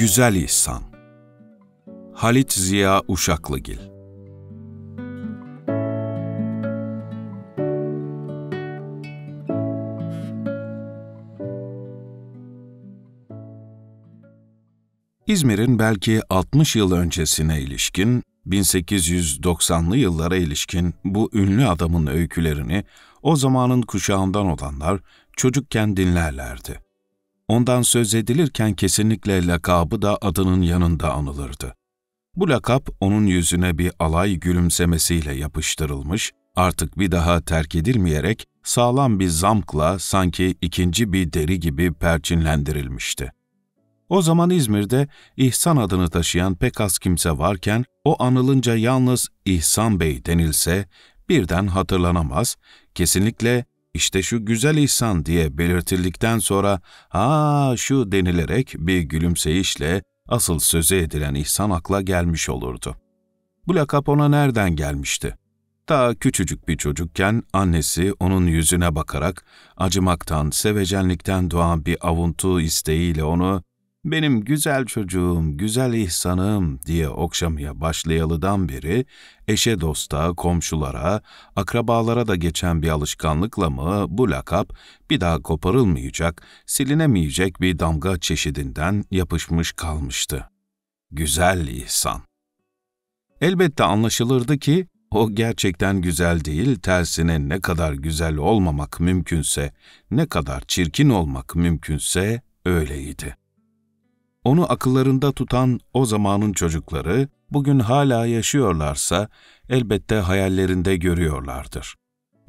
Güzel İhsan Halit Ziya Uşaklıgil İzmir'in belki 60 yıl öncesine ilişkin, 1890'lı yıllara ilişkin bu ünlü adamın öykülerini o zamanın kuşağından olanlar çocukken dinlerlerdi. Ondan söz edilirken kesinlikle lakabı da adının yanında anılırdı. Bu lakap onun yüzüne bir alay gülümsemesiyle yapıştırılmış, artık bir daha terk edilmeyerek sağlam bir zamkla sanki ikinci bir deri gibi perçinlendirilmişti. O zaman İzmir'de İhsan adını taşıyan pek az kimse varken o anılınca yalnız İhsan Bey denilse birden hatırlanamaz, kesinlikle işte şu güzel ihsan diye belirtildikten sonra ha şu denilerek bir gülümseyişle asıl söze edilen ihsan akla gelmiş olurdu. Bu lakap ona nereden gelmişti? Ta küçücük bir çocukken annesi onun yüzüne bakarak acımaktan, sevecenlikten doğan bir avuntu isteğiyle onu benim güzel çocuğum, güzel ihsanım diye okşamaya başlayalıdan beri eşe dosta, komşulara, akrabalara da geçen bir alışkanlıkla mı bu lakap bir daha koparılmayacak, silinemeyecek bir damga çeşidinden yapışmış kalmıştı. Güzel ihsan. Elbette anlaşılırdı ki o gerçekten güzel değil, tersine ne kadar güzel olmamak mümkünse, ne kadar çirkin olmak mümkünse öyleydi. Onu akıllarında tutan o zamanın çocukları bugün hala yaşıyorlarsa elbette hayallerinde görüyorlardır.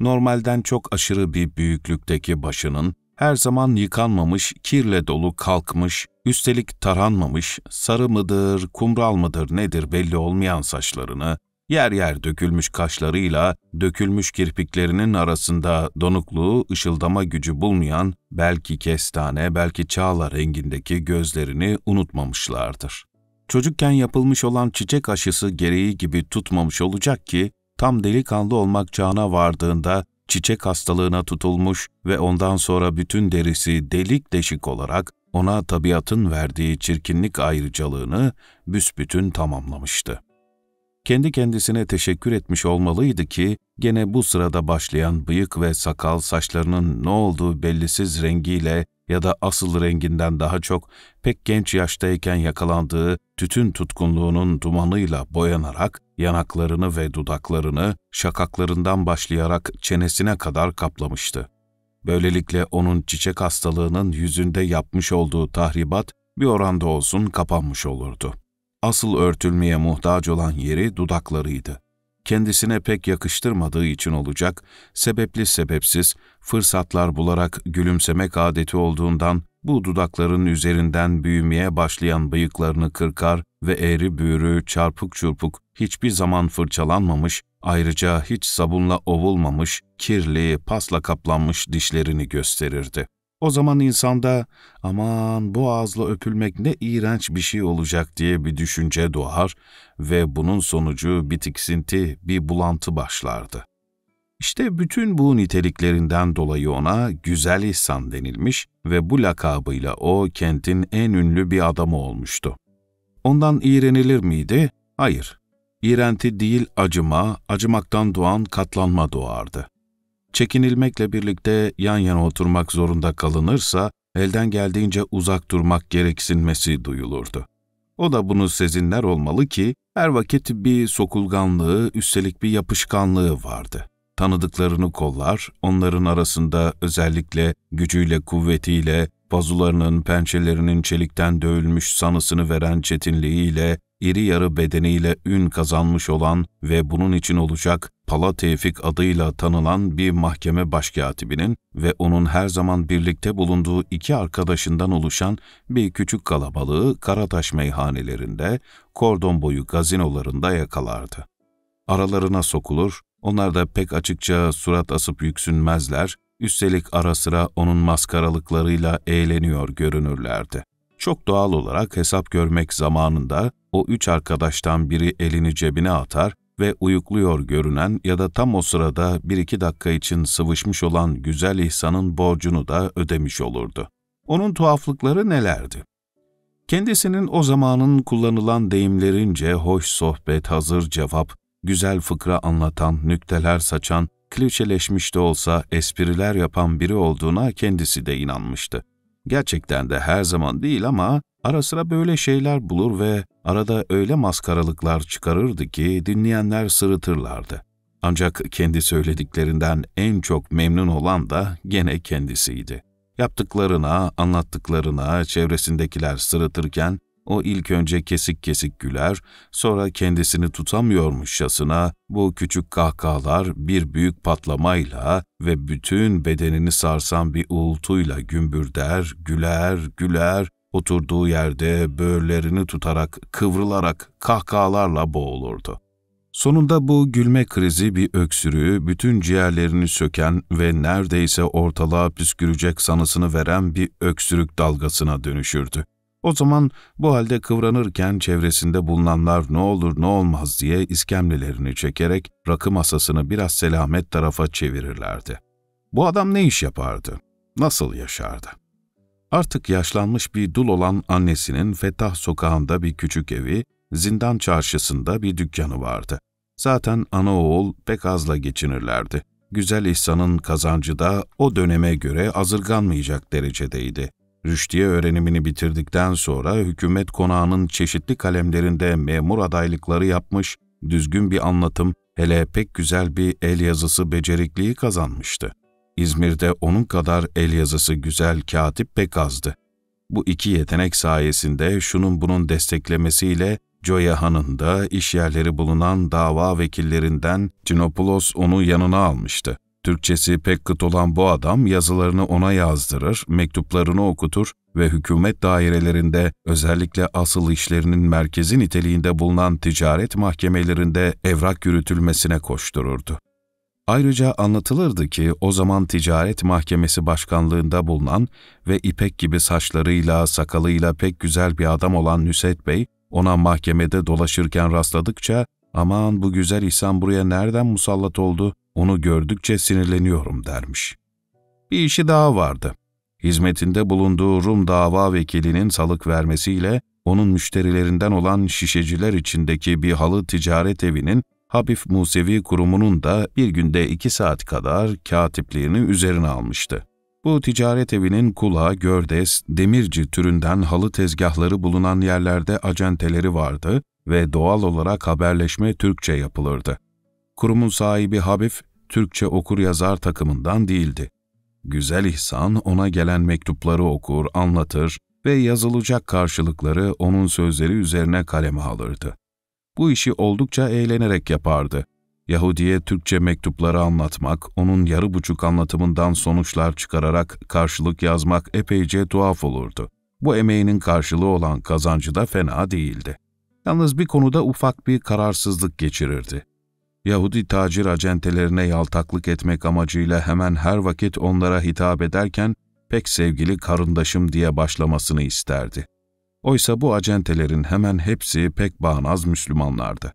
Normalden çok aşırı bir büyüklükteki başının her zaman yıkanmamış, kirle dolu kalkmış, üstelik taranmamış, sarı mıdır, kumral mıdır nedir belli olmayan saçlarını, yer yer dökülmüş kaşlarıyla, dökülmüş kirpiklerinin arasında donukluğu, ışıldama gücü bulmayan, belki kestane, belki çağla rengindeki gözlerini unutmamışlardır. Çocukken yapılmış olan çiçek aşısı gereği gibi tutmamış olacak ki, tam delikanlı olmak çağına vardığında çiçek hastalığına tutulmuş ve ondan sonra bütün derisi delik deşik olarak ona tabiatın verdiği çirkinlik ayrıcalığını büsbütün tamamlamıştı. Kendi kendisine teşekkür etmiş olmalıydı ki gene bu sırada başlayan bıyık ve sakal saçlarının ne olduğu bellisiz rengiyle ya da asıl renginden daha çok pek genç yaştayken yakalandığı tütün tutkunluğunun dumanıyla boyanarak yanaklarını ve dudaklarını şakaklarından başlayarak çenesine kadar kaplamıştı. Böylelikle onun çiçek hastalığının yüzünde yapmış olduğu tahribat bir oranda olsun kapanmış olurdu. Asıl örtülmeye muhtaç olan yeri dudaklarıydı. Kendisine pek yakıştırmadığı için olacak, sebepli sebepsiz, fırsatlar bularak gülümsemek adeti olduğundan bu dudakların üzerinden büyümeye başlayan bıyıklarını kırkar ve eğri büğrü çarpık çırpık hiçbir zaman fırçalanmamış, ayrıca hiç sabunla ovulmamış, kirli, pasla kaplanmış dişlerini gösterirdi. O zaman insanda aman bu ağızla öpülmek ne iğrenç bir şey olacak diye bir düşünce doğar ve bunun sonucu bir tiksinti, bir bulantı başlardı. İşte bütün bu niteliklerinden dolayı ona Güzel İhsan denilmiş ve bu lakabıyla o kentin en ünlü bir adamı olmuştu. Ondan iğrenilir miydi? Hayır. İğrenti değil acıma, acımaktan doğan katlanma doğardı. Çekinilmekle birlikte yan yana oturmak zorunda kalınırsa elden geldiğince uzak durmak gereksinmesi duyulurdu. O da bunu sezinler olmalı ki her vakit bir sokulganlığı, üstelik bir yapışkanlığı vardı. Tanıdıklarını kollar, onların arasında özellikle gücüyle, kuvvetiyle, bazularının pençelerinin çelikten dövülmüş sanısını veren çetinliğiyle, iri yarı bedeniyle ün kazanmış olan ve bunun için olacak Pala Tevfik adıyla tanılan bir mahkeme başkatibinin ve onun her zaman birlikte bulunduğu iki arkadaşından oluşan bir küçük kalabalığı Karataş meyhanelerinde, kordon boyu gazinolarında yakalardı. Aralarına sokulur, onlar da pek açıkça surat asıp yüksünmezler, üstelik ara sıra onun maskaralıklarıyla eğleniyor görünürlerdi. Çok doğal olarak hesap görmek zamanında o üç arkadaştan biri elini cebine atar ve uyukluyor görünen ya da tam o sırada bir iki dakika için sıvışmış olan güzel ihsanın borcunu da ödemiş olurdu. Onun tuhaflıkları nelerdi? Kendisinin o zamanın kullanılan deyimlerince hoş sohbet, hazır cevap, güzel fıkra anlatan, nükteler saçan, klişeleşmiş de olsa espriler yapan biri olduğuna kendisi de inanmıştı. Gerçekten de her zaman değil ama ara sıra böyle şeyler bulur ve arada öyle maskaralıklar çıkarırdı ki dinleyenler sırıtırlardı. Ancak kendi söylediklerinden en çok memnun olan da gene kendisiydi. Yaptıklarına, anlattıklarına çevresindekiler sırıtırken o ilk önce kesik kesik güler, sonra kendisini tutamıyormuşçasına bu küçük kahkahalar bir büyük patlamayla ve bütün bedenini sarsan bir uğultuyla gümbürder, güler, güler, oturduğu yerde böğürlerini tutarak, kıvrılarak kahkahalarla boğulurdu. Sonunda bu gülme krizi bir öksürüğü, bütün ciğerlerini söken ve neredeyse ortalığa püskürecek sanısını veren bir öksürük dalgasına dönüşürdü. O zaman bu halde kıvranırken çevresinde bulunanlar ne olur ne olmaz diye iskemlelerini çekerek rakı masasını biraz selamet tarafa çevirirlerdi. Bu adam ne iş yapardı? Nasıl yaşardı? Artık yaşlanmış bir dul olan annesinin Fettah sokağında bir küçük evi, zindan çarşısında bir dükkanı vardı. Zaten ana oğul pek azla geçinirlerdi. Güzel İhsan'ın kazancı da o döneme göre azırganmayacak derecedeydi. Rüştiye öğrenimini bitirdikten sonra hükümet konağının çeşitli kalemlerinde memur adaylıkları yapmış, düzgün bir anlatım, hele pek güzel bir el yazısı becerikliği kazanmıştı. İzmir'de onun kadar el yazısı güzel katip pek azdı. Bu iki yetenek sayesinde şunun bunun desteklemesiyle Joya Han'ın da iş yerleri bulunan dava vekillerinden Tinopulos onu yanına almıştı. Türkçesi pek kıt olan bu adam yazılarını ona yazdırır, mektuplarını okutur ve hükümet dairelerinde özellikle asıl işlerinin merkezi niteliğinde bulunan ticaret mahkemelerinde evrak yürütülmesine koştururdu. Ayrıca anlatılırdı ki o zaman ticaret mahkemesi başkanlığında bulunan ve ipek gibi saçlarıyla, sakalıyla pek güzel bir adam olan Nüset Bey, ona mahkemede dolaşırken rastladıkça ''Aman bu güzel İhsan buraya nereden musallat oldu?'' Onu gördükçe sinirleniyorum dermiş. Bir işi daha vardı. Hizmetinde bulunduğu Rum dava vekilinin salık vermesiyle onun müşterilerinden olan şişeciler içindeki bir halı ticaret evinin Habif Musevi kurumunun da bir günde iki saat kadar katipliğini üzerine almıştı. Bu ticaret evinin kula, gördes, demirci türünden halı tezgahları bulunan yerlerde acenteleri vardı ve doğal olarak haberleşme Türkçe yapılırdı. Kurumun sahibi Habif, Türkçe okur yazar takımından değildi. Güzel İhsan ona gelen mektupları okur, anlatır ve yazılacak karşılıkları onun sözleri üzerine kaleme alırdı. Bu işi oldukça eğlenerek yapardı. Yahudi'ye Türkçe mektupları anlatmak, onun yarı buçuk anlatımından sonuçlar çıkararak karşılık yazmak epeyce tuhaf olurdu. Bu emeğinin karşılığı olan kazancı da fena değildi. Yalnız bir konuda ufak bir kararsızlık geçirirdi. Yahudi tacir acentelerine yaltaklık etmek amacıyla hemen her vakit onlara hitap ederken pek sevgili karındaşım diye başlamasını isterdi. Oysa bu acentelerin hemen hepsi pek bağnaz Müslümanlardı.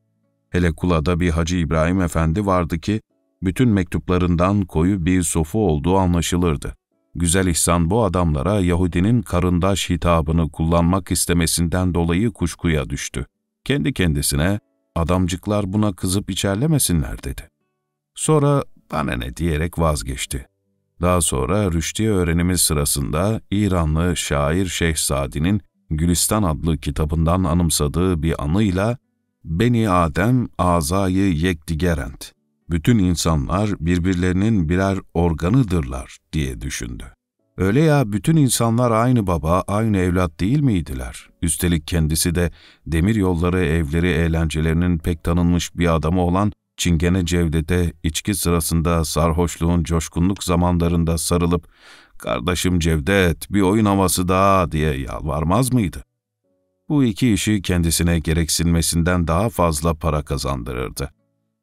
Hele Kula'da bir Hacı İbrahim Efendi vardı ki, bütün mektuplarından koyu bir sofu olduğu anlaşılırdı. Güzel İhsan bu adamlara Yahudinin karındaş hitabını kullanmak istemesinden dolayı kuşkuya düştü. Kendi kendisine, Adamcıklar buna kızıp içerlemesinler dedi. Sonra bana ne diyerek vazgeçti. Daha sonra rüştiye öğrenimi sırasında İranlı şair Şehzadi'nin Gülistan adlı kitabından anımsadığı bir anıyla Beni Adem azayı yekdigerent, bütün insanlar birbirlerinin birer organıdırlar diye düşündü. Öyle ya bütün insanlar aynı baba, aynı evlat değil miydiler? Üstelik kendisi de demir yolları evleri eğlencelerinin pek tanınmış bir adamı olan Çingene Cevdet'e içki sırasında sarhoşluğun coşkunluk zamanlarında sarılıp ''Kardeşim Cevdet, bir oyun havası daha'' diye yalvarmaz mıydı? Bu iki işi kendisine gereksinmesinden daha fazla para kazandırırdı.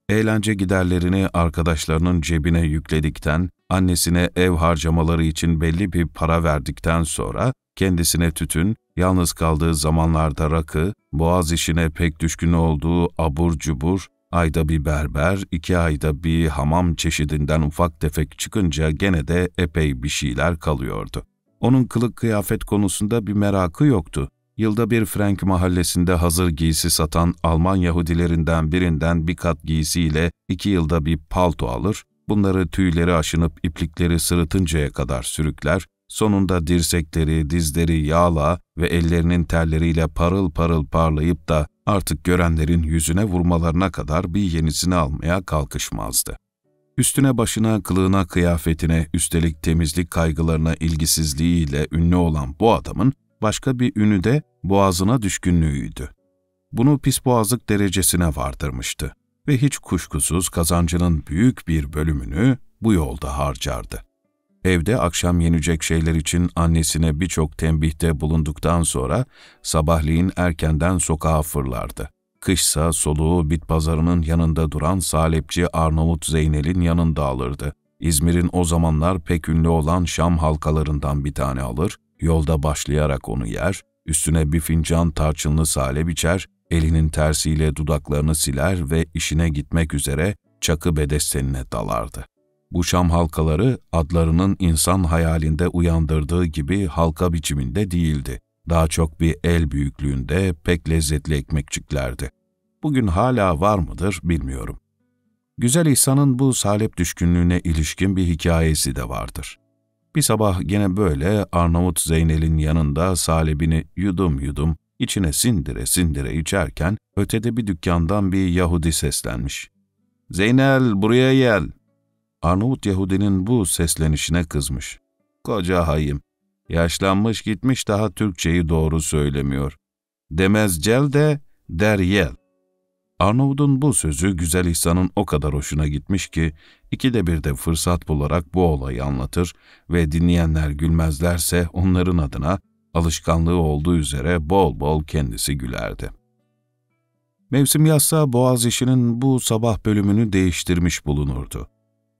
Eğlence giderlerini arkadaşlarının cebine yükledikten, annesine ev harcamaları için belli bir para verdikten sonra kendisine tütün, yalnız kaldığı zamanlarda rakı, boğaz işine pek düşkün olduğu abur cubur, ayda bir berber, iki ayda bir hamam çeşidinden ufak tefek çıkınca gene de epey bir şeyler kalıyordu. Onun kılık kıyafet konusunda bir merakı yoktu. Yılda bir Frank mahallesinde hazır giysi satan Alman Yahudilerinden birinden bir kat giysiyle iki yılda bir palto alır, bunları tüyleri aşınıp iplikleri sırıtıncaya kadar sürükler, sonunda dirsekleri, dizleri yağla ve ellerinin terleriyle parıl parıl parlayıp da artık görenlerin yüzüne vurmalarına kadar bir yenisini almaya kalkışmazdı. Üstüne başına, kılığına, kıyafetine, üstelik temizlik kaygılarına ilgisizliğiyle ünlü olan bu adamın Başka bir ünü de boğazına düşkünlüğüydü. Bunu pisboğazlık derecesine vardırmıştı ve hiç kuşkusuz kazancının büyük bir bölümünü bu yolda harcardı. Evde akşam yenecek şeyler için annesine birçok tembihte bulunduktan sonra sabahleyin erkenden sokağa fırlardı. Kışsa soluğu bit pazarının yanında duran salepçi Arnavut Zeynel'in yanında alırdı. İzmir'in o zamanlar pek ünlü olan Şam halkalarından bir tane alır, Yolda başlayarak onu yer, üstüne bir fincan tarçınlı salep içer, elinin tersiyle dudaklarını siler ve işine gitmek üzere çakı bedestenine dalardı. Bu Şam halkaları adlarının insan hayalinde uyandırdığı gibi halka biçiminde değildi. Daha çok bir el büyüklüğünde pek lezzetli ekmekçiklerdi. Bugün hala var mıdır bilmiyorum. Güzel İhsan'ın bu salep düşkünlüğüne ilişkin bir hikayesi de vardır. Bir sabah gene böyle Arnavut Zeynel'in yanında salibini yudum yudum içine sindire sindire içerken ötede bir dükkandan bir Yahudi seslenmiş. ''Zeynel buraya gel.'' Arnavut Yahudinin bu seslenişine kızmış. ''Koca hayım, yaşlanmış gitmiş daha Türkçeyi doğru söylemiyor. Demez cel de der yel.'' Arnavut'un bu sözü Güzel İhsan'ın o kadar hoşuna gitmiş ki ikide bir de fırsat bularak bu olayı anlatır ve dinleyenler gülmezlerse onların adına alışkanlığı olduğu üzere bol bol kendisi gülerdi. Mevsim yazsa Boğaz işinin bu sabah bölümünü değiştirmiş bulunurdu.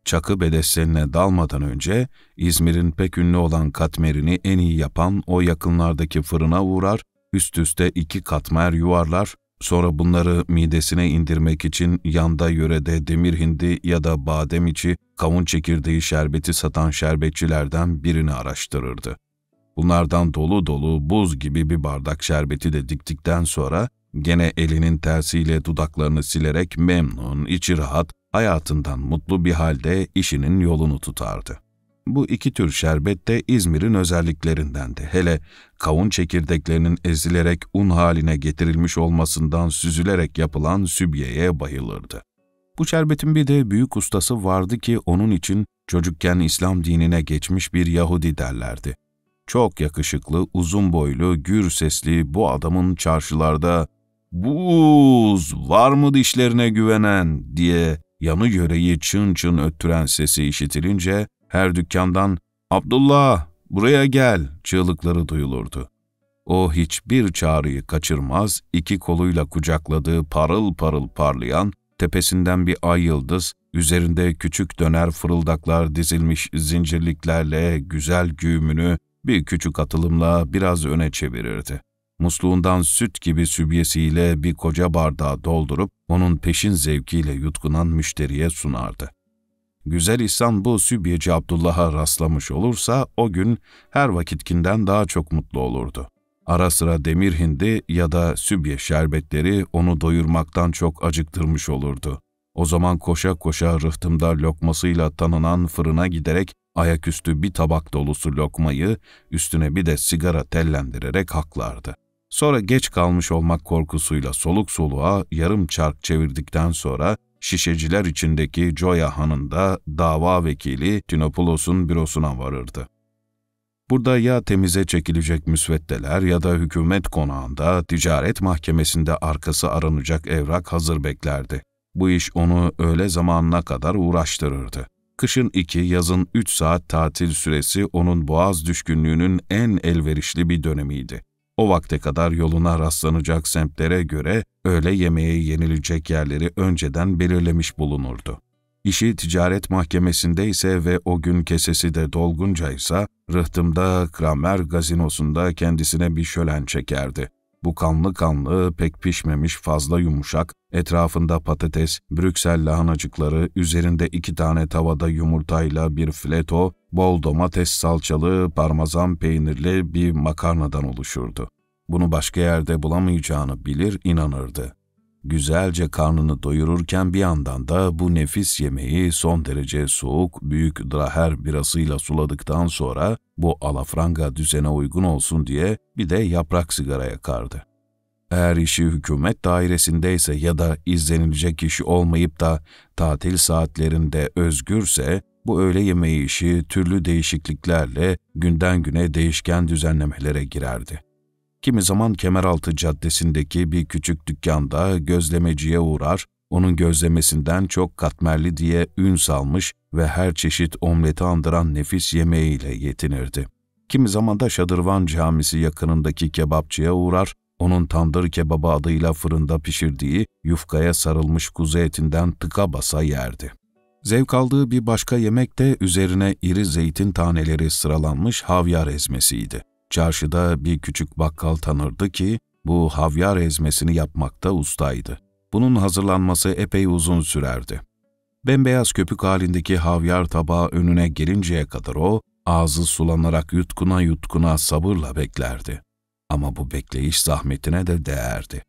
Çakı bedestenine dalmadan önce İzmir'in pek ünlü olan katmerini en iyi yapan o yakınlardaki fırına uğrar, üst üste iki katmer yuvarlar, Sonra bunları midesine indirmek için yanda yörede demir hindi ya da badem içi kavun çekirdeği şerbeti satan şerbetçilerden birini araştırırdı. Bunlardan dolu dolu buz gibi bir bardak şerbeti de diktikten sonra gene elinin tersiyle dudaklarını silerek memnun, içi rahat, hayatından mutlu bir halde işinin yolunu tutardı. Bu iki tür şerbet de İzmir'in özelliklerindendi. Hele kavun çekirdeklerinin ezilerek un haline getirilmiş olmasından süzülerek yapılan sübyeye bayılırdı. Bu şerbetin bir de büyük ustası vardı ki onun için çocukken İslam dinine geçmiş bir Yahudi derlerdi. Çok yakışıklı, uzun boylu, gür sesli bu adamın çarşılarda ''Buz, var mı dişlerine güvenen?'' diye yanı yöreyi çın çın öttüren sesi işitilince her dükkandan ''Abdullah, buraya gel!'' çığlıkları duyulurdu. O hiçbir çağrıyı kaçırmaz, iki koluyla kucakladığı parıl parıl parlayan, tepesinden bir ay yıldız, üzerinde küçük döner fırıldaklar dizilmiş zincirliklerle güzel güğümünü bir küçük atılımla biraz öne çevirirdi. Musluğundan süt gibi sübyesiyle bir koca bardağı doldurup onun peşin zevkiyle yutkunan müşteriye sunardı. Güzel insan bu Sübiyeci Abdullah'a rastlamış olursa o gün her vakitkinden daha çok mutlu olurdu. Ara sıra demir hindi ya da sübye şerbetleri onu doyurmaktan çok acıktırmış olurdu. O zaman koşa koşa rıhtımda lokmasıyla tanınan fırına giderek ayaküstü bir tabak dolusu lokmayı üstüne bir de sigara tellendirerek haklardı. Sonra geç kalmış olmak korkusuyla soluk soluğa yarım çark çevirdikten sonra şişeciler içindeki Joya Han'ında dava vekili Tinopulos'un bürosuna varırdı. Burada ya temize çekilecek müsveddeler ya da hükümet konağında ticaret mahkemesinde arkası aranacak evrak hazır beklerdi. Bu iş onu öğle zamanına kadar uğraştırırdı. Kışın iki, yazın üç saat tatil süresi onun boğaz düşkünlüğünün en elverişli bir dönemiydi. O vakte kadar yoluna rastlanacak semtlere göre öğle yemeğe yenilecek yerleri önceden belirlemiş bulunurdu. İşi ticaret mahkemesinde ise ve o gün kesesi de dolguncaysa rıhtımda Kramer gazinosunda kendisine bir şölen çekerdi. Bu kanlı kanlı, pek pişmemiş, fazla yumuşak, etrafında patates, Brüksel lahanacıkları, üzerinde iki tane tavada yumurtayla bir fileto, bol domates salçalı, parmesan peynirli bir makarnadan oluşurdu. Bunu başka yerde bulamayacağını bilir, inanırdı. Güzelce karnını doyururken bir yandan da bu nefis yemeği son derece soğuk, büyük draher birasıyla suladıktan sonra bu alafranga düzene uygun olsun diye bir de yaprak sigara yakardı. Eğer işi hükümet dairesindeyse ya da izlenilecek kişi olmayıp da tatil saatlerinde özgürse, bu öğle yemeği işi türlü değişikliklerle günden güne değişken düzenlemelere girerdi. Kimi zaman Kemeraltı Caddesi'ndeki bir küçük dükkanda gözlemeciye uğrar, onun gözlemesinden çok katmerli diye ün salmış ve her çeşit omleti andıran nefis yemeğiyle yetinirdi. Kimi zaman da Şadırvan Camisi yakınındaki kebapçıya uğrar, onun tandır kebabı adıyla fırında pişirdiği yufkaya sarılmış kuzu etinden tıka basa yerdi. Zevk aldığı bir başka yemek de üzerine iri zeytin taneleri sıralanmış havyar ezmesiydi. Çarşıda bir küçük bakkal tanırdı ki bu havyar ezmesini yapmakta ustaydı. Bunun hazırlanması epey uzun sürerdi. Bembeyaz köpük halindeki havyar tabağı önüne gelinceye kadar o, ağzı sulanarak yutkuna yutkuna sabırla beklerdi. Ama bu bekleyiş zahmetine de değerdi.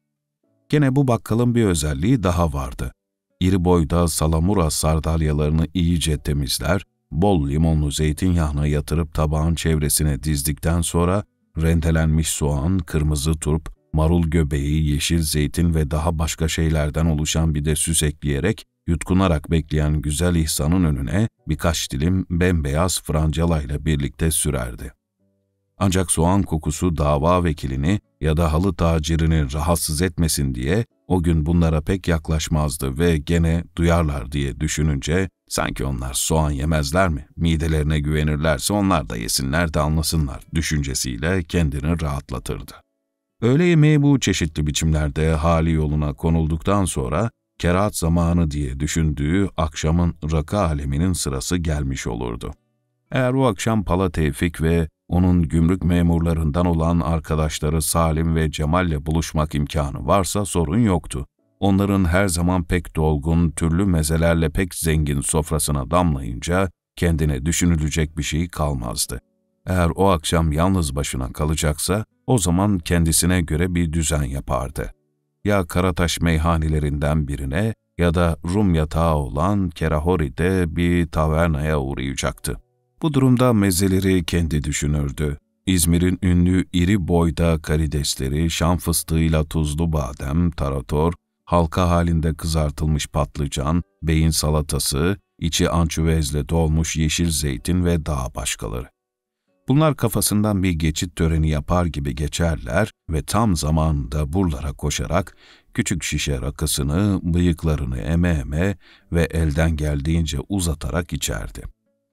Gene bu bakkalın bir özelliği daha vardı. İri boyda salamura sardalyalarını iyice temizler, bol limonlu zeytinyağına yatırıp tabağın çevresine dizdikten sonra rendelenmiş soğan, kırmızı turp, marul göbeği, yeşil zeytin ve daha başka şeylerden oluşan bir de süs ekleyerek yutkunarak bekleyen güzel ihsanın önüne birkaç dilim bembeyaz francalayla birlikte sürerdi. Ancak soğan kokusu dava vekilini ya da halı tacirini rahatsız etmesin diye o gün bunlara pek yaklaşmazdı ve gene duyarlar diye düşününce sanki onlar soğan yemezler mi, midelerine güvenirlerse onlar da yesinler de anlasınlar düşüncesiyle kendini rahatlatırdı. Öğle yemeği bu çeşitli biçimlerde hali yoluna konulduktan sonra kerahat zamanı diye düşündüğü akşamın raka aleminin sırası gelmiş olurdu. Eğer o akşam Pala Tevfik ve onun gümrük memurlarından olan arkadaşları Salim ve Cemal'le buluşmak imkanı varsa sorun yoktu. Onların her zaman pek dolgun, türlü mezelerle pek zengin sofrasına damlayınca kendine düşünülecek bir şey kalmazdı. Eğer o akşam yalnız başına kalacaksa o zaman kendisine göre bir düzen yapardı. Ya Karataş meyhanelerinden birine ya da Rum yatağı olan Kerahori'de bir tavernaya uğrayacaktı. Bu durumda mezeleri kendi düşünürdü. İzmir'in ünlü iri boyda karidesleri, şam fıstığıyla tuzlu badem, tarator, halka halinde kızartılmış patlıcan, beyin salatası, içi ançuvezle dolmuş yeşil zeytin ve daha başkaları. Bunlar kafasından bir geçit töreni yapar gibi geçerler ve tam zamanda buralara koşarak küçük şişe rakısını, bıyıklarını eme eme ve elden geldiğince uzatarak içerdi.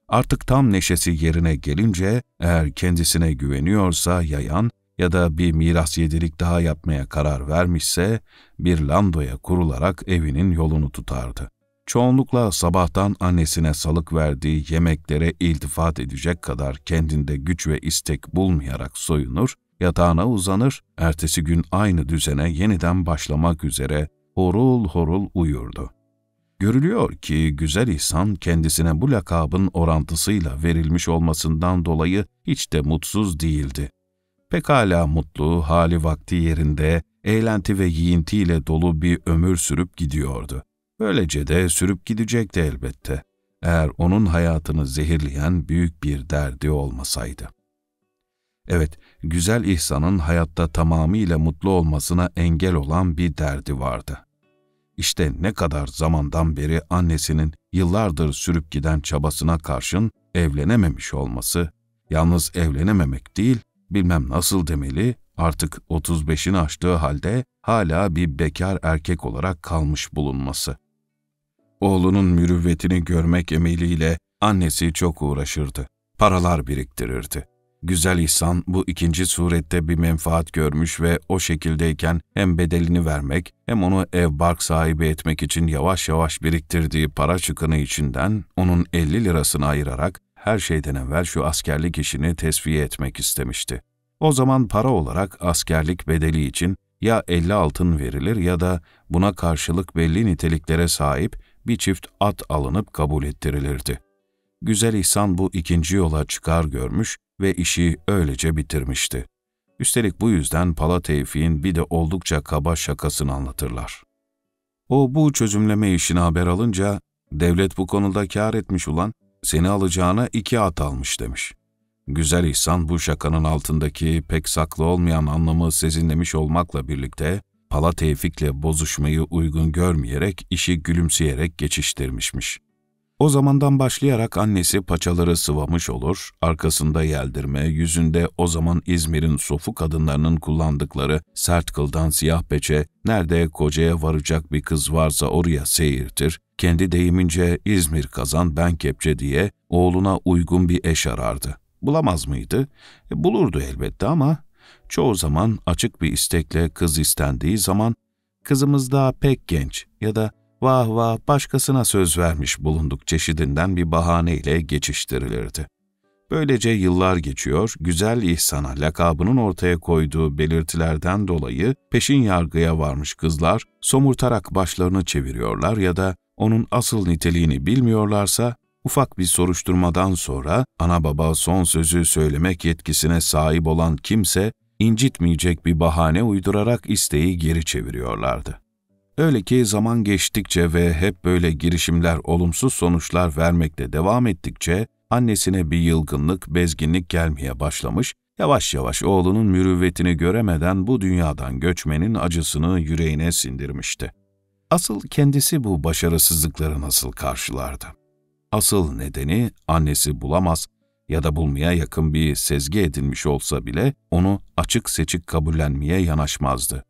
Artık tam neşesi yerine gelince eğer kendisine güveniyorsa yayan ya da bir miras yedilik daha yapmaya karar vermişse bir landoya kurularak evinin yolunu tutardı. Çoğunlukla sabahtan annesine salık verdiği yemeklere iltifat edecek kadar kendinde güç ve istek bulmayarak soyunur, yatağına uzanır, ertesi gün aynı düzene yeniden başlamak üzere horul horul uyurdu. Görülüyor ki güzel insan kendisine bu lakabın orantısıyla verilmiş olmasından dolayı hiç de mutsuz değildi. Pekala mutlu, hali vakti yerinde, eğlenti ve yiyintiyle dolu bir ömür sürüp gidiyordu. Böylece de sürüp gidecekti elbette, eğer onun hayatını zehirleyen büyük bir derdi olmasaydı. Evet, güzel İhsan'ın hayatta tamamıyla mutlu olmasına engel olan bir derdi vardı. İşte ne kadar zamandan beri annesinin yıllardır sürüp giden çabasına karşın evlenememiş olması, yalnız evlenememek değil, bilmem nasıl demeli, artık 35'ini aştığı halde hala bir bekar erkek olarak kalmış bulunması. Oğlunun mürüvvetini görmek emeliyle annesi çok uğraşırdı. Paralar biriktirirdi. Güzel İhsan bu ikinci surette bir menfaat görmüş ve o şekildeyken hem bedelini vermek hem onu ev bark sahibi etmek için yavaş yavaş biriktirdiği para çıkını içinden onun 50 lirasını ayırarak her şeyden evvel şu askerlik işini tesviye etmek istemişti. O zaman para olarak askerlik bedeli için ya 50 altın verilir ya da buna karşılık belli niteliklere sahip bir çift at alınıp kabul ettirilirdi. Güzel İhsan bu ikinci yola çıkar görmüş ve işi öylece bitirmişti. Üstelik bu yüzden Pala Tevfik'in bir de oldukça kaba şakasını anlatırlar. O bu çözümleme işini haber alınca, devlet bu konuda kar etmiş ulan, seni alacağına iki at almış demiş. Güzel İhsan bu şakanın altındaki pek saklı olmayan anlamı sezinlemiş olmakla birlikte, Pala Tevfik'le bozuşmayı uygun görmeyerek işi gülümseyerek geçiştirmişmiş. O zamandan başlayarak annesi paçaları sıvamış olur, arkasında yeldirme, yüzünde o zaman İzmir'in sofu kadınlarının kullandıkları sert kıldan siyah peçe, nerede kocaya varacak bir kız varsa oraya seyirtir, kendi deyimince İzmir kazan ben kepçe diye oğluna uygun bir eş arardı. Bulamaz mıydı? E, bulurdu elbette ama Çoğu zaman açık bir istekle kız istendiği zaman kızımız daha pek genç ya da vah vah başkasına söz vermiş bulunduk çeşidinden bir bahane ile geçiştirilirdi. Böylece yıllar geçiyor, güzel ihsana lakabının ortaya koyduğu belirtilerden dolayı peşin yargıya varmış kızlar somurtarak başlarını çeviriyorlar ya da onun asıl niteliğini bilmiyorlarsa ufak bir soruşturmadan sonra ana baba son sözü söylemek yetkisine sahip olan kimse incitmeyecek bir bahane uydurarak isteği geri çeviriyorlardı. Öyle ki zaman geçtikçe ve hep böyle girişimler olumsuz sonuçlar vermekte devam ettikçe annesine bir yılgınlık, bezginlik gelmeye başlamış, yavaş yavaş oğlunun mürüvvetini göremeden bu dünyadan göçmenin acısını yüreğine sindirmişti. Asıl kendisi bu başarısızlıkları nasıl karşılardı? Asıl nedeni annesi bulamaz, ya da bulmaya yakın bir sezgi edilmiş olsa bile onu açık seçik kabullenmeye yanaşmazdı.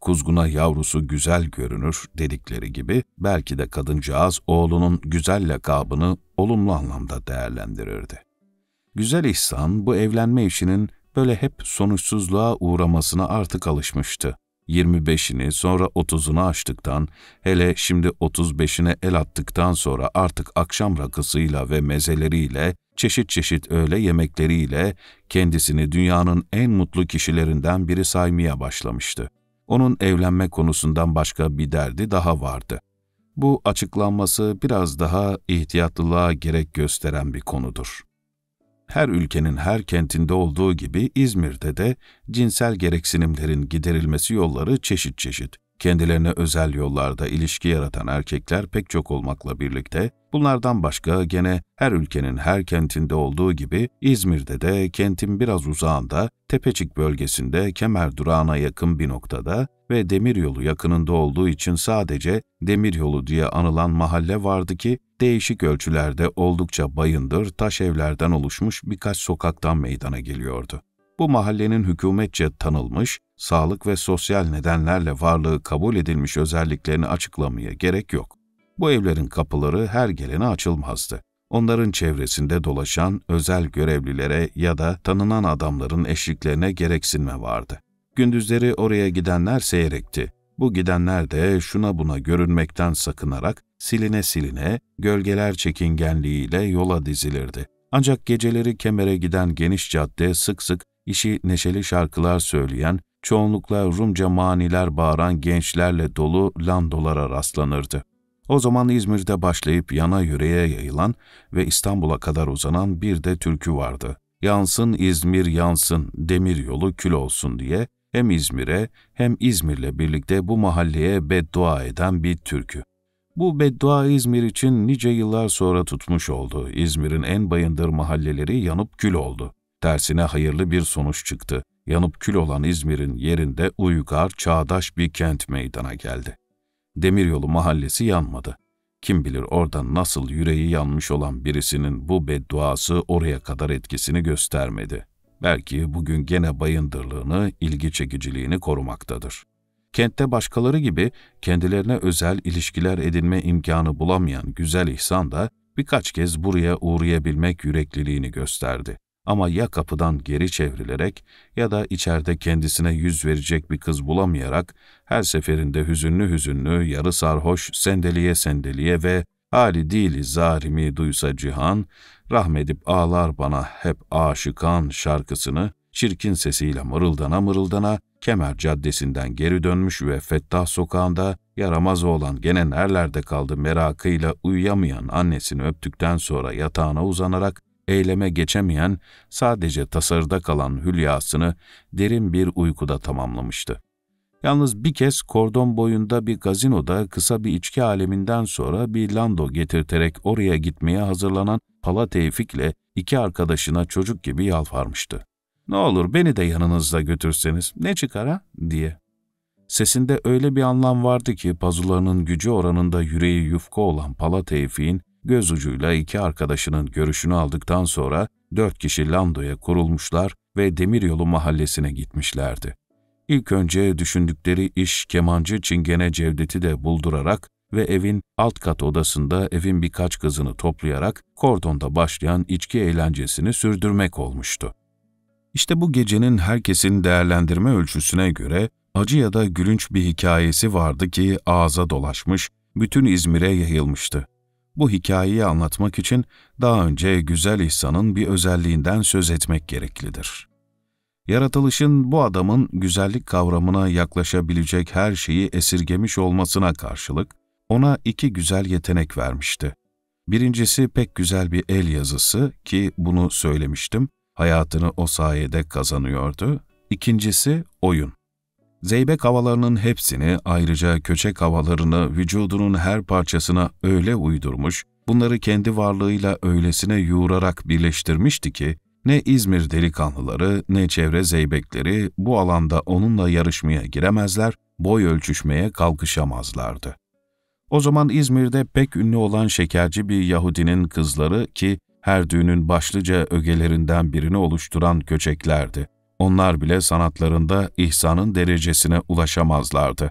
Kuzguna yavrusu güzel görünür dedikleri gibi belki de kadıncağız oğlunun güzel lakabını olumlu anlamda değerlendirirdi. Güzel İhsan bu evlenme işinin böyle hep sonuçsuzluğa uğramasına artık alışmıştı. 25'ini sonra 30'unu aştıktan, hele şimdi 35'ine el attıktan sonra artık akşam rakısıyla ve mezeleriyle çeşit çeşit öğle yemekleriyle kendisini dünyanın en mutlu kişilerinden biri saymaya başlamıştı. Onun evlenme konusundan başka bir derdi daha vardı. Bu açıklanması biraz daha ihtiyatlılığa gerek gösteren bir konudur. Her ülkenin her kentinde olduğu gibi İzmir'de de cinsel gereksinimlerin giderilmesi yolları çeşit çeşit. Kendilerine özel yollarda ilişki yaratan erkekler pek çok olmakla birlikte bunlardan başka gene her ülkenin her kentinde olduğu gibi İzmir'de de kentin biraz uzağında Tepecik bölgesinde Kemer durağına yakın bir noktada ve demiryolu yakınında olduğu için sadece demiryolu diye anılan mahalle vardı ki değişik ölçülerde oldukça bayındır taş evlerden oluşmuş birkaç sokaktan meydana geliyordu bu mahallenin hükümetçe tanılmış, sağlık ve sosyal nedenlerle varlığı kabul edilmiş özelliklerini açıklamaya gerek yok. Bu evlerin kapıları her gelene açılmazdı. Onların çevresinde dolaşan özel görevlilere ya da tanınan adamların eşliklerine gereksinme vardı. Gündüzleri oraya gidenler seyrekti. Bu gidenler de şuna buna görünmekten sakınarak siline siline gölgeler çekingenliğiyle yola dizilirdi. Ancak geceleri kemere giden geniş cadde sık sık işi neşeli şarkılar söyleyen, çoğunlukla Rumca maniler bağıran gençlerle dolu landolara rastlanırdı. O zaman İzmir'de başlayıp yana yüreğe yayılan ve İstanbul'a kadar uzanan bir de türkü vardı. Yansın İzmir yansın, demir yolu kül olsun diye hem İzmir'e hem İzmir'le birlikte bu mahalleye beddua eden bir türkü. Bu beddua İzmir için nice yıllar sonra tutmuş oldu. İzmir'in en bayındır mahalleleri yanıp kül oldu. Tersine hayırlı bir sonuç çıktı. Yanıp kül olan İzmir'in yerinde uygar, çağdaş bir kent meydana geldi. Demiryolu mahallesi yanmadı. Kim bilir oradan nasıl yüreği yanmış olan birisinin bu bedduası oraya kadar etkisini göstermedi. Belki bugün gene bayındırlığını, ilgi çekiciliğini korumaktadır. Kentte başkaları gibi kendilerine özel ilişkiler edinme imkanı bulamayan güzel İhsan da birkaç kez buraya uğrayabilmek yürekliliğini gösterdi. Ama ya kapıdan geri çevrilerek ya da içeride kendisine yüz verecek bir kız bulamayarak her seferinde hüzünlü hüzünlü, yarı sarhoş, sendeliye sendeliye ve hali değil zarimi duysa cihan, rahmedip ağlar bana hep aşıkan şarkısını çirkin sesiyle mırıldana mırıldana Kemer Caddesi'nden geri dönmüş ve Fettah Sokağı'nda yaramaz oğlan gene nerelerde kaldı merakıyla uyuyamayan annesini öptükten sonra yatağına uzanarak eyleme geçemeyen, sadece tasarıda kalan hülyasını derin bir uykuda tamamlamıştı. Yalnız bir kez kordon boyunda bir gazinoda kısa bir içki aleminden sonra bir lando getirterek oraya gitmeye hazırlanan Pala Tevfik'le iki arkadaşına çocuk gibi yalvarmıştı. ''Ne olur beni de yanınızda götürseniz, ne çıkar ha?'' diye. Sesinde öyle bir anlam vardı ki pazularının gücü oranında yüreği yufka olan Pala Tevfik'in Göz ucuyla iki arkadaşının görüşünü aldıktan sonra dört kişi Lando'ya kurulmuşlar ve Demiryolu mahallesine gitmişlerdi. İlk önce düşündükleri iş kemancı Çingene Cevdet'i de buldurarak ve evin alt kat odasında evin birkaç kızını toplayarak kordonda başlayan içki eğlencesini sürdürmek olmuştu. İşte bu gecenin herkesin değerlendirme ölçüsüne göre acı ya da gülünç bir hikayesi vardı ki ağza dolaşmış, bütün İzmir'e yayılmıştı. Bu hikayeyi anlatmak için daha önce güzel İhsan'ın bir özelliğinden söz etmek gereklidir. Yaratılışın bu adamın güzellik kavramına yaklaşabilecek her şeyi esirgemiş olmasına karşılık ona iki güzel yetenek vermişti. Birincisi pek güzel bir el yazısı ki bunu söylemiştim, hayatını o sayede kazanıyordu. İkincisi oyun. Zeybek havalarının hepsini ayrıca köçek havalarını vücudunun her parçasına öyle uydurmuş, bunları kendi varlığıyla öylesine yuğurarak birleştirmişti ki, ne İzmir delikanlıları ne çevre zeybekleri bu alanda onunla yarışmaya giremezler, boy ölçüşmeye kalkışamazlardı. O zaman İzmir'de pek ünlü olan şekerci bir Yahudinin kızları ki her düğünün başlıca ögelerinden birini oluşturan köçeklerdi. Onlar bile sanatlarında ihsanın derecesine ulaşamazlardı.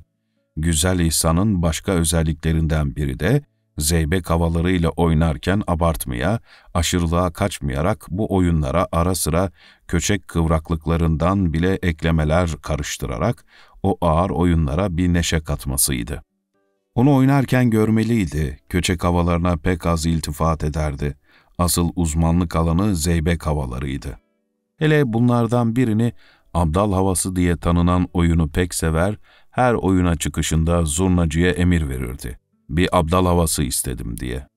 Güzel ihsanın başka özelliklerinden biri de zeybek havalarıyla oynarken abartmaya, aşırılığa kaçmayarak bu oyunlara ara sıra köçek kıvraklıklarından bile eklemeler karıştırarak o ağır oyunlara bir neşe katmasıydı. Onu oynarken görmeliydi, köçek havalarına pek az iltifat ederdi. Asıl uzmanlık alanı zeybek havalarıydı. Hele bunlardan birini abdal havası diye tanınan oyunu pek sever, her oyuna çıkışında zurnacıya emir verirdi. Bir abdal havası istedim diye.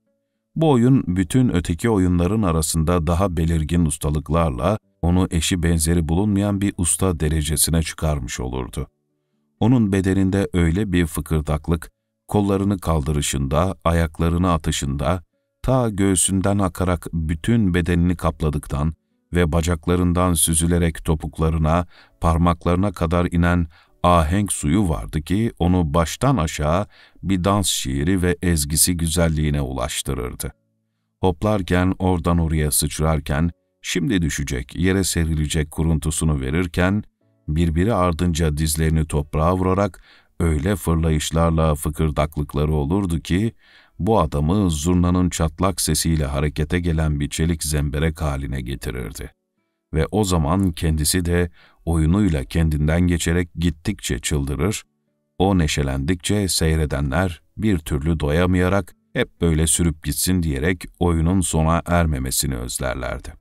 Bu oyun bütün öteki oyunların arasında daha belirgin ustalıklarla onu eşi benzeri bulunmayan bir usta derecesine çıkarmış olurdu. Onun bedeninde öyle bir fıkırdaklık, kollarını kaldırışında, ayaklarını atışında, ta göğsünden akarak bütün bedenini kapladıktan, ve bacaklarından süzülerek topuklarına, parmaklarına kadar inen ahenk suyu vardı ki onu baştan aşağı bir dans şiiri ve ezgisi güzelliğine ulaştırırdı. Hoplarken oradan oraya sıçrarken, şimdi düşecek, yere serilecek kuruntusunu verirken, birbiri ardınca dizlerini toprağa vurarak öyle fırlayışlarla fıkırdaklıkları olurdu ki, bu adamı zurnanın çatlak sesiyle harekete gelen bir çelik zemberek haline getirirdi. Ve o zaman kendisi de oyunuyla kendinden geçerek gittikçe çıldırır, o neşelendikçe seyredenler bir türlü doyamayarak hep böyle sürüp gitsin diyerek oyunun sona ermemesini özlerlerdi.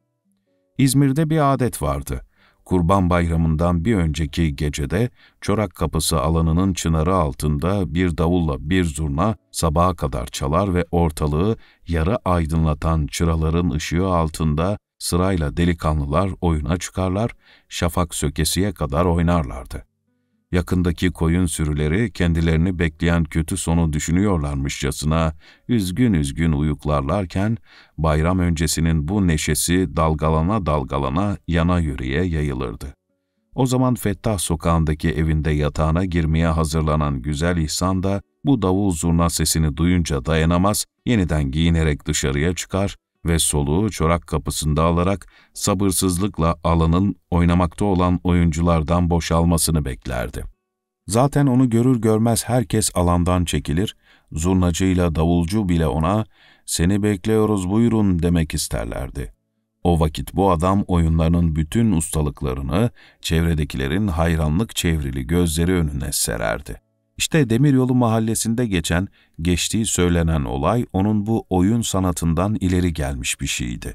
İzmir'de bir adet vardı. Kurban Bayramı'ndan bir önceki gecede Çorak Kapısı alanının çınarı altında bir davulla bir zurna sabaha kadar çalar ve ortalığı yarı aydınlatan çıraların ışığı altında sırayla delikanlılar oyuna çıkarlar, şafak sökesiye kadar oynarlardı yakındaki koyun sürüleri kendilerini bekleyen kötü sonu düşünüyorlarmışçasına üzgün üzgün uyuklarlarken bayram öncesinin bu neşesi dalgalana dalgalana yana yürüye yayılırdı. O zaman Fettah sokağındaki evinde yatağına girmeye hazırlanan güzel İhsan da bu davul zurna sesini duyunca dayanamaz, yeniden giyinerek dışarıya çıkar, ve soluğu çorak kapısında alarak sabırsızlıkla alanın oynamakta olan oyunculardan boşalmasını beklerdi. Zaten onu görür görmez herkes alandan çekilir, zurnacıyla davulcu bile ona ''Seni bekliyoruz buyurun'' demek isterlerdi. O vakit bu adam oyunlarının bütün ustalıklarını çevredekilerin hayranlık çevrili gözleri önüne sererdi. İşte Demiryolu mahallesinde geçen, geçtiği söylenen olay onun bu oyun sanatından ileri gelmiş bir şeydi.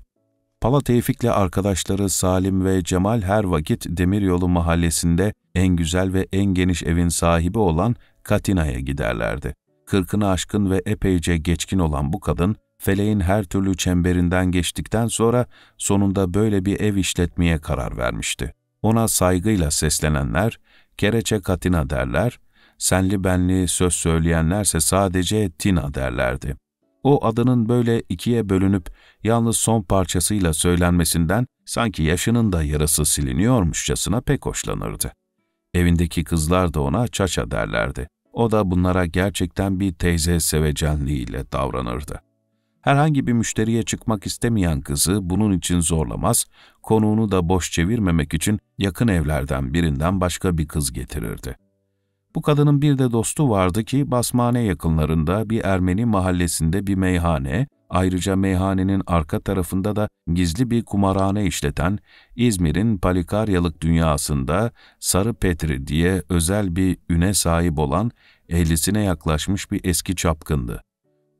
Pala Tevfik'le arkadaşları Salim ve Cemal her vakit Demiryolu mahallesinde en güzel ve en geniş evin sahibi olan Katina'ya giderlerdi. Kırkını aşkın ve epeyce geçkin olan bu kadın, feleğin her türlü çemberinden geçtikten sonra sonunda böyle bir ev işletmeye karar vermişti. Ona saygıyla seslenenler, kereçe katina derler, senli benli söz söyleyenlerse sadece Tina derlerdi. O adının böyle ikiye bölünüp yalnız son parçasıyla söylenmesinden sanki yaşının da yarısı siliniyormuşçasına pek hoşlanırdı. Evindeki kızlar da ona çaça derlerdi. O da bunlara gerçekten bir teyze sevecenliğiyle davranırdı. Herhangi bir müşteriye çıkmak istemeyen kızı bunun için zorlamaz, konuğunu da boş çevirmemek için yakın evlerden birinden başka bir kız getirirdi. Bu kadının bir de dostu vardı ki basmane yakınlarında bir Ermeni mahallesinde bir meyhane, ayrıca meyhanenin arka tarafında da gizli bir kumarhane işleten İzmir'in palikaryalık dünyasında Sarı Petri diye özel bir üne sahip olan ehlisine yaklaşmış bir eski çapkındı.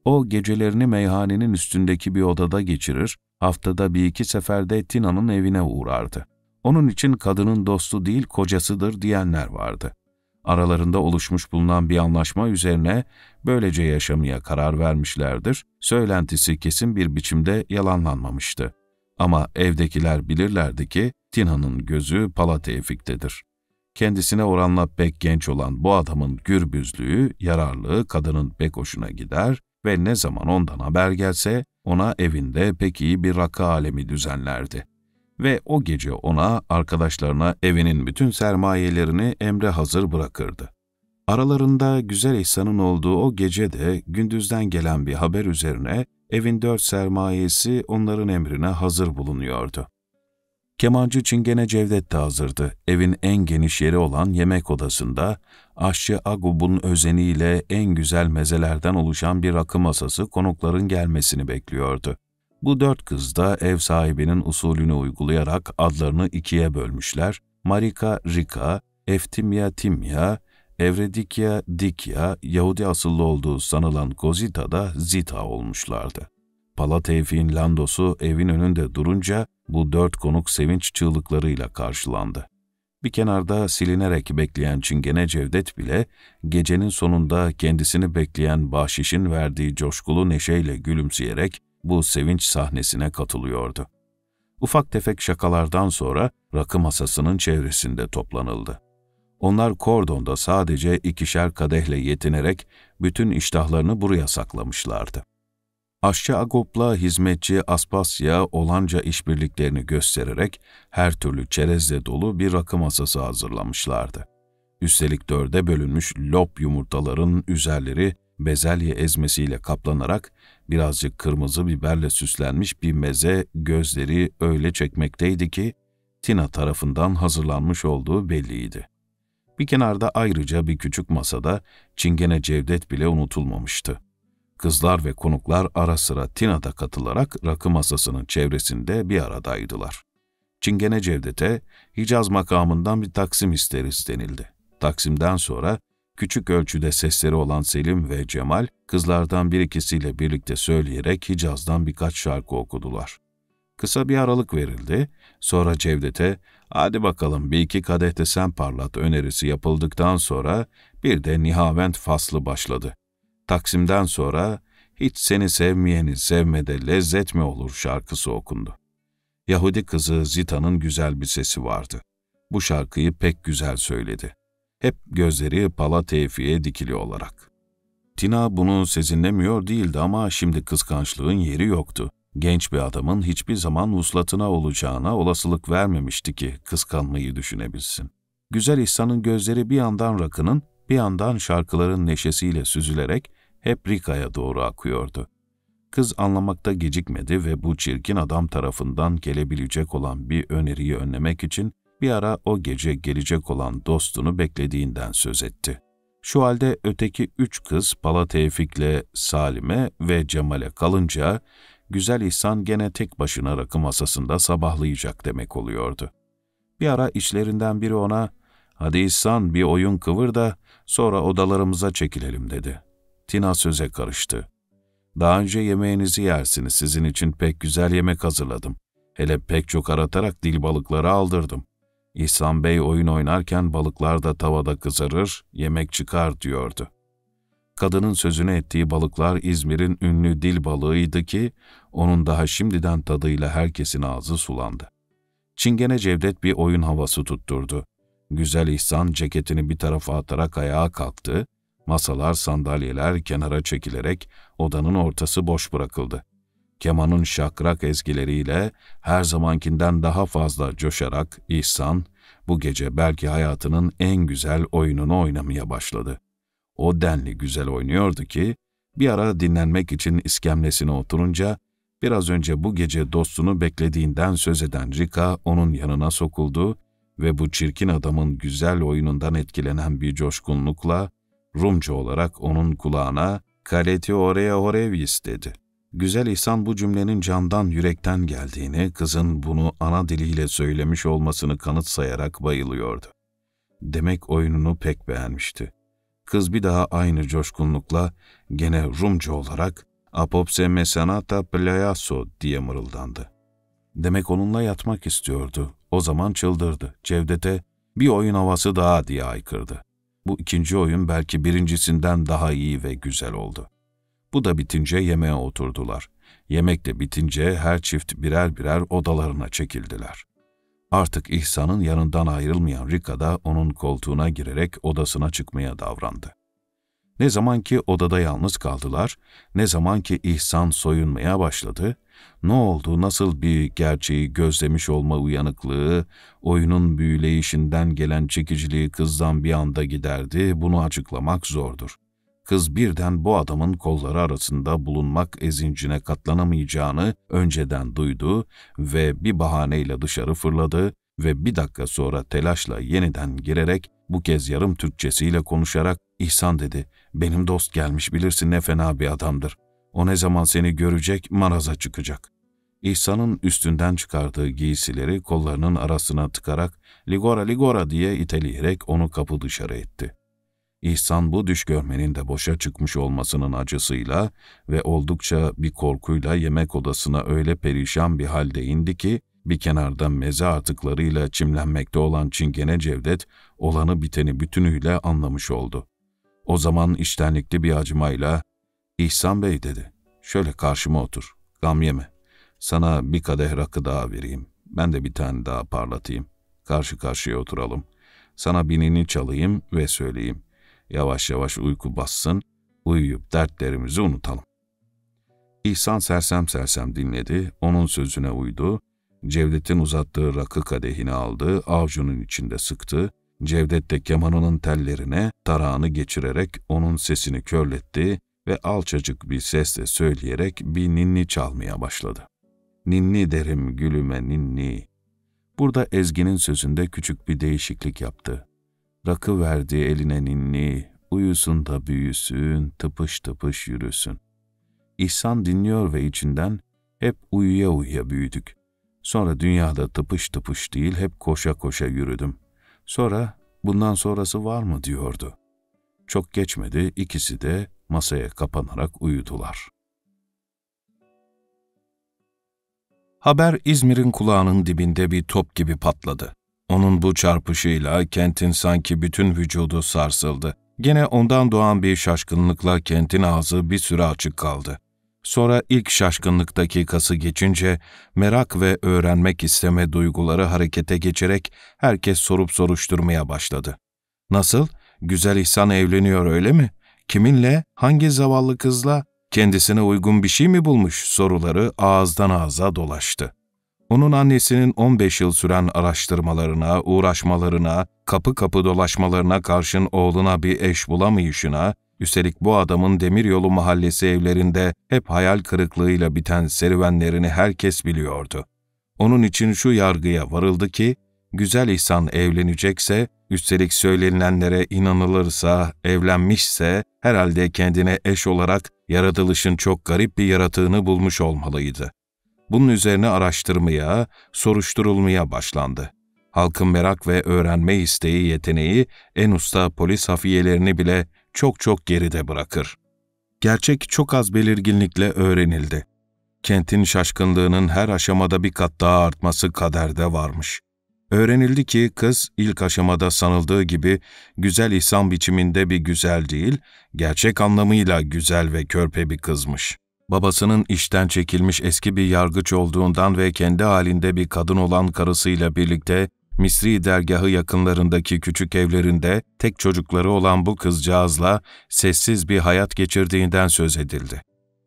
O gecelerini meyhanenin üstündeki bir odada geçirir, haftada bir iki seferde Tina'nın evine uğrardı. Onun için kadının dostu değil kocasıdır diyenler vardı aralarında oluşmuş bulunan bir anlaşma üzerine böylece yaşamaya karar vermişlerdir, söylentisi kesin bir biçimde yalanlanmamıştı. Ama evdekiler bilirlerdi ki Tina'nın gözü Pala Tevfik'tedir. Kendisine oranla pek genç olan bu adamın gürbüzlüğü, yararlığı kadının pek hoşuna gider ve ne zaman ondan haber gelse ona evinde pek iyi bir rakı alemi düzenlerdi ve o gece ona, arkadaşlarına evinin bütün sermayelerini emre hazır bırakırdı. Aralarında güzel ihsanın olduğu o gece de gündüzden gelen bir haber üzerine evin dört sermayesi onların emrine hazır bulunuyordu. Kemancı Çingene Cevdet de hazırdı. Evin en geniş yeri olan yemek odasında aşçı Agub'un özeniyle en güzel mezelerden oluşan bir rakı masası konukların gelmesini bekliyordu. Bu dört kız da ev sahibinin usulünü uygulayarak adlarını ikiye bölmüşler. Marika Rika, Eftimya Timya, Evredikya Dikya, Yahudi asıllı olduğu sanılan Gozita da Zita olmuşlardı. Pala Tevfik'in landosu evin önünde durunca bu dört konuk sevinç çığlıklarıyla karşılandı. Bir kenarda silinerek bekleyen Çingene Cevdet bile gecenin sonunda kendisini bekleyen bahşişin verdiği coşkulu neşeyle gülümseyerek bu sevinç sahnesine katılıyordu. Ufak tefek şakalardan sonra rakı masasının çevresinde toplanıldı. Onlar kordonda sadece ikişer kadehle yetinerek bütün iştahlarını buraya saklamışlardı. Aşçı Agop'la hizmetçi Aspasya olanca işbirliklerini göstererek her türlü çerezle dolu bir rakı masası hazırlamışlardı. Üstelik dörde bölünmüş lop yumurtaların üzerleri bezelye ezmesiyle kaplanarak birazcık kırmızı biberle süslenmiş bir meze gözleri öyle çekmekteydi ki Tina tarafından hazırlanmış olduğu belliydi. Bir kenarda ayrıca bir küçük masada Çingene Cevdet bile unutulmamıştı. Kızlar ve konuklar ara sıra Tina'da katılarak rakı masasının çevresinde bir aradaydılar. Çingene Cevdet'e Hicaz makamından bir taksim isteriz denildi. Taksimden sonra Küçük ölçüde sesleri olan Selim ve Cemal, kızlardan bir ikisiyle birlikte söyleyerek Hicaz'dan birkaç şarkı okudular. Kısa bir aralık verildi, sonra Cevdet'e ''Hadi bakalım bir iki kadehte sen parlat'' önerisi yapıldıktan sonra bir de nihavent faslı başladı. Taksim'den sonra ''Hiç seni sevmeyeni sevmede lezzet mi olur?'' şarkısı okundu. Yahudi kızı Zita'nın güzel bir sesi vardı. Bu şarkıyı pek güzel söyledi hep gözleri pala tevfiye dikili olarak. Tina bunu sezinlemiyor değildi ama şimdi kıskançlığın yeri yoktu. Genç bir adamın hiçbir zaman uslatına olacağına olasılık vermemişti ki kıskanmayı düşünebilsin. Güzel İhsan'ın gözleri bir yandan rakının, bir yandan şarkıların neşesiyle süzülerek hep Rika'ya doğru akıyordu. Kız anlamakta gecikmedi ve bu çirkin adam tarafından gelebilecek olan bir öneriyi önlemek için bir ara o gece gelecek olan dostunu beklediğinden söz etti. Şu halde öteki üç kız Pala Tevfik'le Salim'e ve Cemal'e kalınca Güzel İhsan gene tek başına rakı masasında sabahlayacak demek oluyordu. Bir ara içlerinden biri ona ''Hadi İhsan bir oyun kıvır da sonra odalarımıza çekilelim.'' dedi. Tina söze karıştı. ''Daha önce yemeğinizi yersiniz. Sizin için pek güzel yemek hazırladım. Hele pek çok aratarak dil balıkları aldırdım. İhsan Bey oyun oynarken balıklar da tavada kızarır, yemek çıkar diyordu. Kadının sözüne ettiği balıklar İzmir'in ünlü dil balığıydı ki, onun daha şimdiden tadıyla herkesin ağzı sulandı. Çingene Cevdet bir oyun havası tutturdu. Güzel İhsan ceketini bir tarafa atarak ayağa kalktı, masalar, sandalyeler kenara çekilerek odanın ortası boş bırakıldı kemanın şakrak ezgileriyle her zamankinden daha fazla coşarak İhsan, bu gece belki hayatının en güzel oyununu oynamaya başladı. O denli güzel oynuyordu ki, bir ara dinlenmek için iskemlesine oturunca, biraz önce bu gece dostunu beklediğinden söz eden Rika onun yanına sokuldu ve bu çirkin adamın güzel oyunundan etkilenen bir coşkunlukla, Rumca olarak onun kulağına ''Kaleti oraya orevis'' dedi. Güzel İhsan bu cümlenin candan yürekten geldiğini, kızın bunu ana diliyle söylemiş olmasını kanıt sayarak bayılıyordu. Demek oyununu pek beğenmişti. Kız bir daha aynı coşkunlukla, gene Rumca olarak Apopse mesanata playaso diye mırıldandı. Demek onunla yatmak istiyordu. O zaman çıldırdı. Cevdet'e bir oyun havası daha diye aykırdı. Bu ikinci oyun belki birincisinden daha iyi ve güzel oldu. Bu da bitince yemeğe oturdular. Yemek de bitince her çift birer birer odalarına çekildiler. Artık İhsan'ın yanından ayrılmayan Rika da onun koltuğuna girerek odasına çıkmaya davrandı. Ne zaman ki odada yalnız kaldılar, ne zaman ki İhsan soyunmaya başladı, ne oldu, nasıl bir gerçeği gözlemiş olma uyanıklığı, oyunun büyüleyişinden gelen çekiciliği kızdan bir anda giderdi, bunu açıklamak zordur. Kız birden bu adamın kolları arasında bulunmak ezincine katlanamayacağını önceden duydu ve bir bahaneyle dışarı fırladı ve bir dakika sonra telaşla yeniden girerek bu kez yarım Türkçesiyle konuşarak İhsan dedi, benim dost gelmiş bilirsin ne fena bir adamdır. O ne zaman seni görecek maraza çıkacak. İhsan'ın üstünden çıkardığı giysileri kollarının arasına tıkarak Ligora Ligora diye iteleyerek onu kapı dışarı etti.'' İhsan bu düş görmenin de boşa çıkmış olmasının acısıyla ve oldukça bir korkuyla yemek odasına öyle perişan bir halde indi ki, bir kenarda meze artıklarıyla çimlenmekte olan Çingene Cevdet, olanı biteni bütünüyle anlamış oldu. O zaman içtenlikli bir acımayla, İhsan Bey dedi, şöyle karşıma otur, gam yeme. Sana bir kadeh rakı daha vereyim, ben de bir tane daha parlatayım. Karşı karşıya oturalım. Sana binini çalayım ve söyleyeyim.'' Yavaş yavaş uyku bassın, uyuyup dertlerimizi unutalım. İhsan sersem sersem dinledi, onun sözüne uydu. Cevdet'in uzattığı rakı kadehini aldı, avcunun içinde sıktı. Cevdet de kemanının tellerine tarağını geçirerek onun sesini körletti ve alçacık bir sesle söyleyerek bir ninni çalmaya başladı. Ninni derim gülüme ninni. Burada Ezgi'nin sözünde küçük bir değişiklik yaptı. Rakı verdi eline ninni, uyusun da büyüsün, tıpış tıpış yürüsün. İhsan dinliyor ve içinden hep uyuya uyuya büyüdük. Sonra dünyada tıpış tıpış değil hep koşa koşa yürüdüm. Sonra bundan sonrası var mı diyordu. Çok geçmedi ikisi de masaya kapanarak uyudular. Haber İzmir'in kulağının dibinde bir top gibi patladı. Onun bu çarpışıyla kentin sanki bütün vücudu sarsıldı. Gene ondan doğan bir şaşkınlıkla kentin ağzı bir süre açık kaldı. Sonra ilk şaşkınlık dakikası geçince merak ve öğrenmek isteme duyguları harekete geçerek herkes sorup soruşturmaya başladı. Nasıl? Güzel İhsan evleniyor öyle mi? Kiminle? Hangi zavallı kızla? Kendisine uygun bir şey mi bulmuş soruları ağızdan ağza dolaştı. Onun annesinin 15 yıl süren araştırmalarına, uğraşmalarına, kapı kapı dolaşmalarına karşın oğluna bir eş bulamayışına, üstelik bu adamın Demiryolu mahallesi evlerinde hep hayal kırıklığıyla biten serüvenlerini herkes biliyordu. Onun için şu yargıya varıldı ki, güzel insan evlenecekse, üstelik söylenilenlere inanılırsa, evlenmişse, herhalde kendine eş olarak yaratılışın çok garip bir yaratığını bulmuş olmalıydı. Bunun üzerine araştırmaya, soruşturulmaya başlandı. Halkın merak ve öğrenme isteği yeteneği en usta polis hafiyelerini bile çok çok geride bırakır. Gerçek çok az belirginlikle öğrenildi. Kentin şaşkınlığının her aşamada bir kat daha artması kaderde varmış. Öğrenildi ki kız ilk aşamada sanıldığı gibi güzel ihsan biçiminde bir güzel değil, gerçek anlamıyla güzel ve körpe bir kızmış babasının işten çekilmiş eski bir yargıç olduğundan ve kendi halinde bir kadın olan karısıyla birlikte Misri dergahı yakınlarındaki küçük evlerinde tek çocukları olan bu kızcağızla sessiz bir hayat geçirdiğinden söz edildi.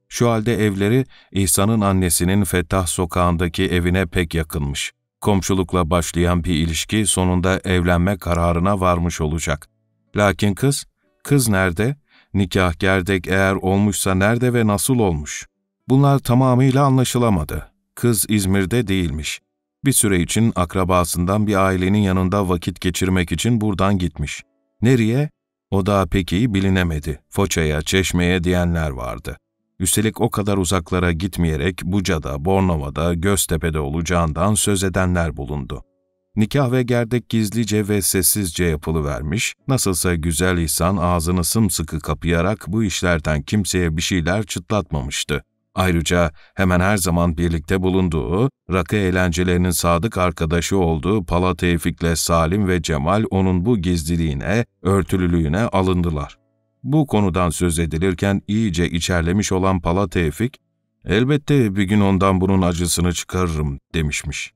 Şu halde evleri İhsan'ın annesinin Fettah sokağındaki evine pek yakınmış. Komşulukla başlayan bir ilişki sonunda evlenme kararına varmış olacak. Lakin kız, kız nerede? Nikah gerdek eğer olmuşsa nerede ve nasıl olmuş? Bunlar tamamıyla anlaşılamadı. Kız İzmir'de değilmiş. Bir süre için akrabasından bir ailenin yanında vakit geçirmek için buradan gitmiş. Nereye? O da pek iyi bilinemedi. Foça'ya, Çeşme'ye diyenler vardı. Üstelik o kadar uzaklara gitmeyerek Buca'da, Bornova'da, Göztepe'de olacağından söz edenler bulundu. Nikah ve gerdek gizlice ve sessizce yapılıvermiş, nasılsa güzel insan ağzını sımsıkı kapayarak bu işlerden kimseye bir şeyler çıtlatmamıştı. Ayrıca hemen her zaman birlikte bulunduğu, rakı eğlencelerinin sadık arkadaşı olduğu Pala Tevfik'le Salim ve Cemal onun bu gizliliğine, örtülülüğüne alındılar. Bu konudan söz edilirken iyice içerlemiş olan Pala Tevfik, ''Elbette bir gün ondan bunun acısını çıkarırım.'' demişmiş.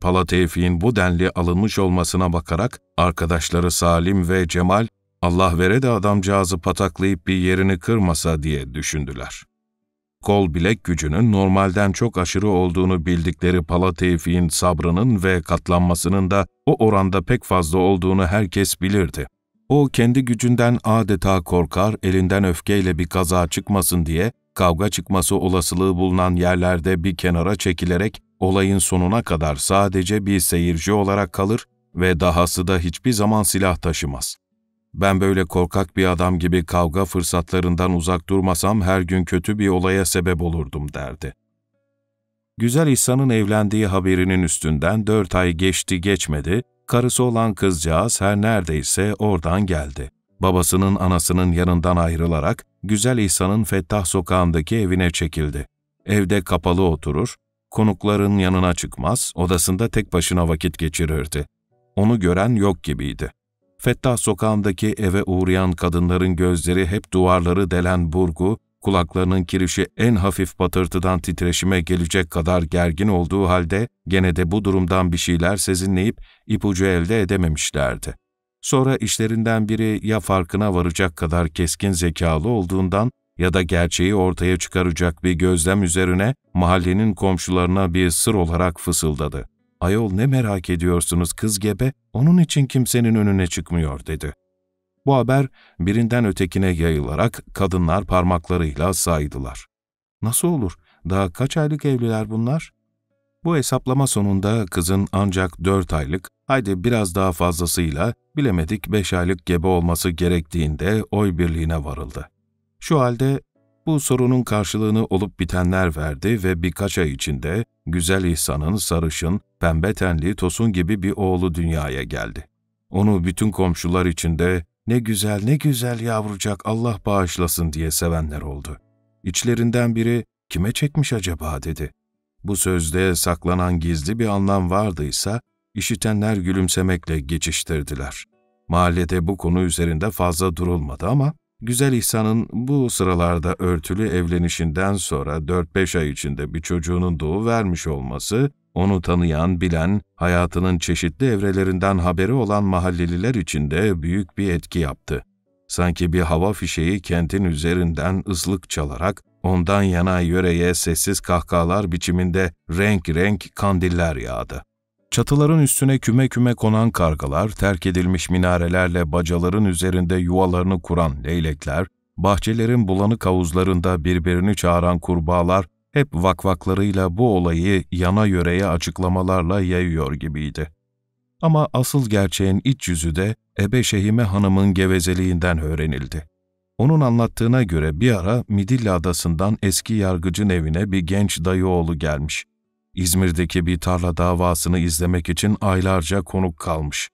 Palatevfik'in bu denli alınmış olmasına bakarak arkadaşları Salim ve Cemal, Allah vere de adamcağızı pataklayıp bir yerini kırmasa diye düşündüler. Kol bilek gücünün normalden çok aşırı olduğunu bildikleri Palatevfik'in sabrının ve katlanmasının da o oranda pek fazla olduğunu herkes bilirdi. O kendi gücünden adeta korkar, elinden öfkeyle bir kaza çıkmasın diye kavga çıkması olasılığı bulunan yerlerde bir kenara çekilerek olayın sonuna kadar sadece bir seyirci olarak kalır ve dahası da hiçbir zaman silah taşımaz. Ben böyle korkak bir adam gibi kavga fırsatlarından uzak durmasam her gün kötü bir olaya sebep olurdum derdi. Güzel İhsan'ın evlendiği haberinin üstünden dört ay geçti geçmedi, karısı olan kızcağız her neredeyse oradan geldi. Babasının anasının yanından ayrılarak Güzel İhsan'ın Fettah sokağındaki evine çekildi. Evde kapalı oturur, Konukların yanına çıkmaz, odasında tek başına vakit geçirirdi. Onu gören yok gibiydi. Fettah sokağındaki eve uğrayan kadınların gözleri hep duvarları delen burgu, kulaklarının kirişi en hafif patırtıdan titreşime gelecek kadar gergin olduğu halde gene de bu durumdan bir şeyler sezinleyip ipucu elde edememişlerdi. Sonra işlerinden biri ya farkına varacak kadar keskin zekalı olduğundan ya da gerçeği ortaya çıkaracak bir gözlem üzerine mahallenin komşularına bir sır olarak fısıldadı. Ayol ne merak ediyorsunuz kız gebe, onun için kimsenin önüne çıkmıyor dedi. Bu haber birinden ötekine yayılarak kadınlar parmaklarıyla saydılar. Nasıl olur? Daha kaç aylık evliler bunlar? Bu hesaplama sonunda kızın ancak 4 aylık, haydi biraz daha fazlasıyla bilemedik 5 aylık gebe olması gerektiğinde oy birliğine varıldı. Şu halde bu sorunun karşılığını olup bitenler verdi ve birkaç ay içinde güzel İhsan'ın sarışın, pembe tenli Tosun gibi bir oğlu dünyaya geldi. Onu bütün komşular içinde ne güzel ne güzel yavrucak Allah bağışlasın diye sevenler oldu. İçlerinden biri kime çekmiş acaba dedi. Bu sözde saklanan gizli bir anlam vardıysa işitenler gülümsemekle geçiştirdiler. Mahallede bu konu üzerinde fazla durulmadı ama Güzel İhsan'ın bu sıralarda örtülü evlenişinden sonra 4-5 ay içinde bir çocuğunun doğu vermiş olması, onu tanıyan, bilen, hayatının çeşitli evrelerinden haberi olan mahalleliler için de büyük bir etki yaptı. Sanki bir hava fişeği kentin üzerinden ıslık çalarak ondan yana yöreye sessiz kahkahalar biçiminde renk renk kandiller yağdı. Çatıların üstüne küme küme konan kargalar, terk edilmiş minarelerle bacaların üzerinde yuvalarını kuran leylekler, bahçelerin bulanık havuzlarında birbirini çağıran kurbağalar hep vakvaklarıyla bu olayı yana yöreye açıklamalarla yayıyor gibiydi. Ama asıl gerçeğin iç yüzü de Ebe Şehime Hanım'ın gevezeliğinden öğrenildi. Onun anlattığına göre bir ara Midilli Adası'ndan eski yargıcın evine bir genç dayıoğlu gelmiş. İzmir'deki bir tarla davasını izlemek için aylarca konuk kalmış.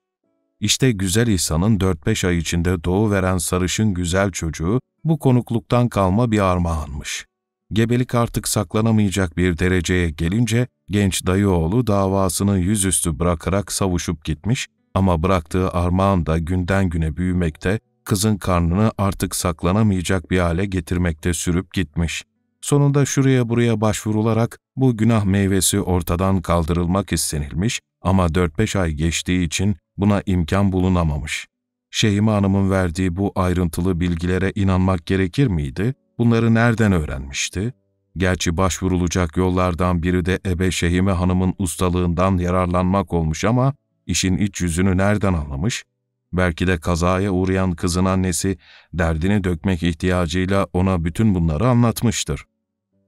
İşte güzel İsa'nın 4-5 ay içinde doğu veren sarışın güzel çocuğu bu konukluktan kalma bir armağanmış. Gebelik artık saklanamayacak bir dereceye gelince genç dayıoğlu davasını yüzüstü bırakarak savuşup gitmiş ama bıraktığı armağan da günden güne büyümekte, kızın karnını artık saklanamayacak bir hale getirmekte sürüp gitmiş.'' Sonunda şuraya buraya başvurularak bu günah meyvesi ortadan kaldırılmak istenilmiş ama 4-5 ay geçtiği için buna imkan bulunamamış. Şeyma Hanım'ın verdiği bu ayrıntılı bilgilere inanmak gerekir miydi? Bunları nereden öğrenmişti? Gerçi başvurulacak yollardan biri de Ebe Şehime Hanım'ın ustalığından yararlanmak olmuş ama işin iç yüzünü nereden anlamış? Belki de kazaya uğrayan kızın annesi derdini dökmek ihtiyacıyla ona bütün bunları anlatmıştır.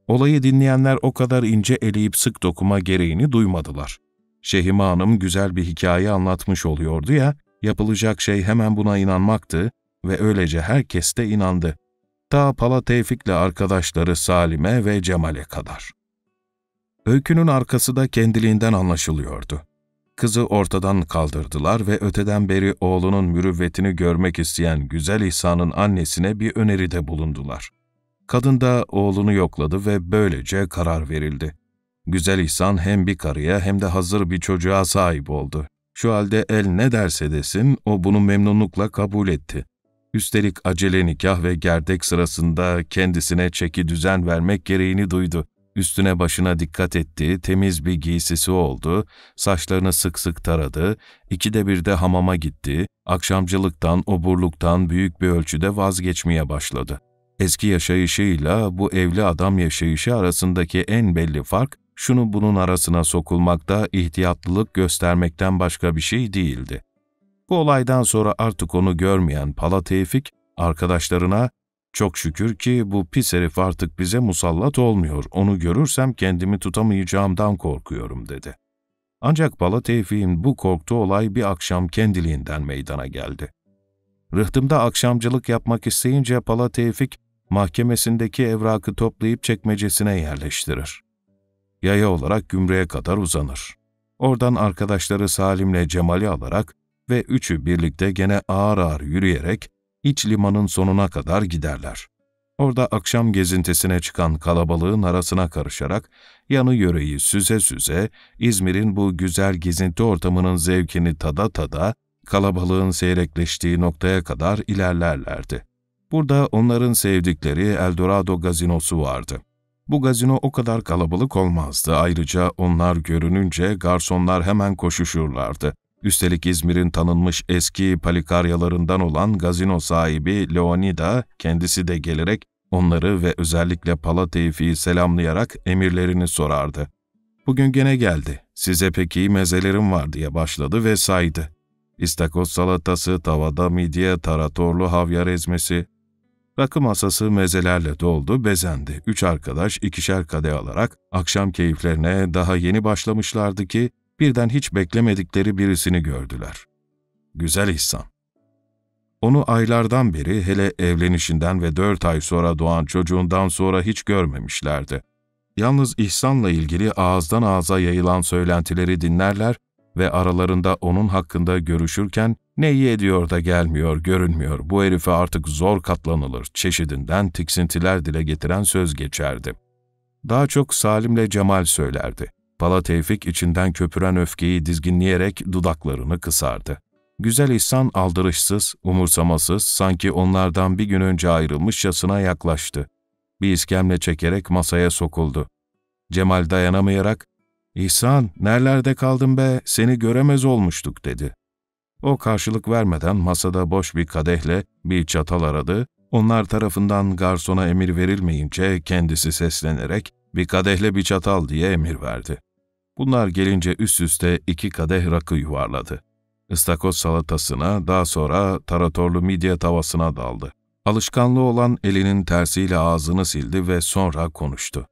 Olayı dinleyenler o kadar ince eleyip sık dokuma gereğini duymadılar. Şehime Hanım güzel bir hikaye anlatmış oluyordu ya, yapılacak şey hemen buna inanmaktı ve öylece herkes de inandı. Ta Pala Tevfik'le arkadaşları Salim'e ve Cemal'e kadar. Öykünün arkası da kendiliğinden anlaşılıyordu kızı ortadan kaldırdılar ve öteden beri oğlunun mürüvvetini görmek isteyen güzel İsa'nın annesine bir öneride bulundular. Kadın da oğlunu yokladı ve böylece karar verildi. Güzel İhsan hem bir karıya hem de hazır bir çocuğa sahip oldu. Şu halde el ne derse desin o bunu memnunlukla kabul etti. Üstelik acele nikah ve gerdek sırasında kendisine çeki düzen vermek gereğini duydu. Üstüne başına dikkat etti, temiz bir giysisi oldu, saçlarını sık sık taradı, ikide bir de hamama gitti, akşamcılıktan, oburluktan büyük bir ölçüde vazgeçmeye başladı. Eski yaşayışıyla bu evli adam yaşayışı arasındaki en belli fark, şunu bunun arasına sokulmakta ihtiyatlılık göstermekten başka bir şey değildi. Bu olaydan sonra artık onu görmeyen Pala Tevfik, arkadaşlarına çok şükür ki bu pis herif artık bize musallat olmuyor, onu görürsem kendimi tutamayacağımdan korkuyorum dedi. Ancak Bala Tevfik'in bu korktuğu olay bir akşam kendiliğinden meydana geldi. Rıhtımda akşamcılık yapmak isteyince Pala Tevfik, mahkemesindeki evrakı toplayıp çekmecesine yerleştirir. Yaya olarak gümrüğe kadar uzanır. Oradan arkadaşları Salim'le Cemal'i alarak ve üçü birlikte gene ağır ağır yürüyerek iç limanın sonuna kadar giderler. Orada akşam gezintisine çıkan kalabalığın arasına karışarak yanı yöreyi süze süze İzmir'in bu güzel gezinti ortamının zevkini tada tada kalabalığın seyrekleştiği noktaya kadar ilerlerlerdi. Burada onların sevdikleri Eldorado gazinosu vardı. Bu gazino o kadar kalabalık olmazdı. Ayrıca onlar görününce garsonlar hemen koşuşurlardı. Üstelik İzmir'in tanınmış eski palikaryalarından olan gazino sahibi Leonida kendisi de gelerek onları ve özellikle Palateyfi'yi selamlayarak emirlerini sorardı. Bugün gene geldi. Size peki mezelerim var diye başladı ve saydı. İstakoz salatası, tavada midye, taratorlu havyar ezmesi. Rakı masası mezelerle doldu, bezendi. Üç arkadaş ikişer kadeh alarak akşam keyiflerine daha yeni başlamışlardı ki birden hiç beklemedikleri birisini gördüler. Güzel İhsan. Onu aylardan beri hele evlenişinden ve dört ay sonra doğan çocuğundan sonra hiç görmemişlerdi. Yalnız İhsan'la ilgili ağızdan ağza yayılan söylentileri dinlerler ve aralarında onun hakkında görüşürken ne iyi ediyor da gelmiyor, görünmüyor, bu herife artık zor katlanılır çeşidinden tiksintiler dile getiren söz geçerdi. Daha çok Salim'le Cemal söylerdi. Pala Tevfik içinden köpüren öfkeyi dizginleyerek dudaklarını kısardı. Güzel İhsan aldırışsız, umursamasız, sanki onlardan bir gün önce ayrılmışçasına yaklaştı. Bir iskemle çekerek masaya sokuldu. Cemal dayanamayarak, ''İhsan, nerelerde kaldın be, seni göremez olmuştuk.'' dedi. O karşılık vermeden masada boş bir kadehle bir çatal aradı, onlar tarafından garsona emir verilmeyince kendisi seslenerek bir kadehle bir çatal diye emir verdi. Bunlar gelince üst üste iki kadeh rakı yuvarladı. Istakoz salatasına, daha sonra taratorlu midye tavasına daldı. Alışkanlığı olan elinin tersiyle ağzını sildi ve sonra konuştu.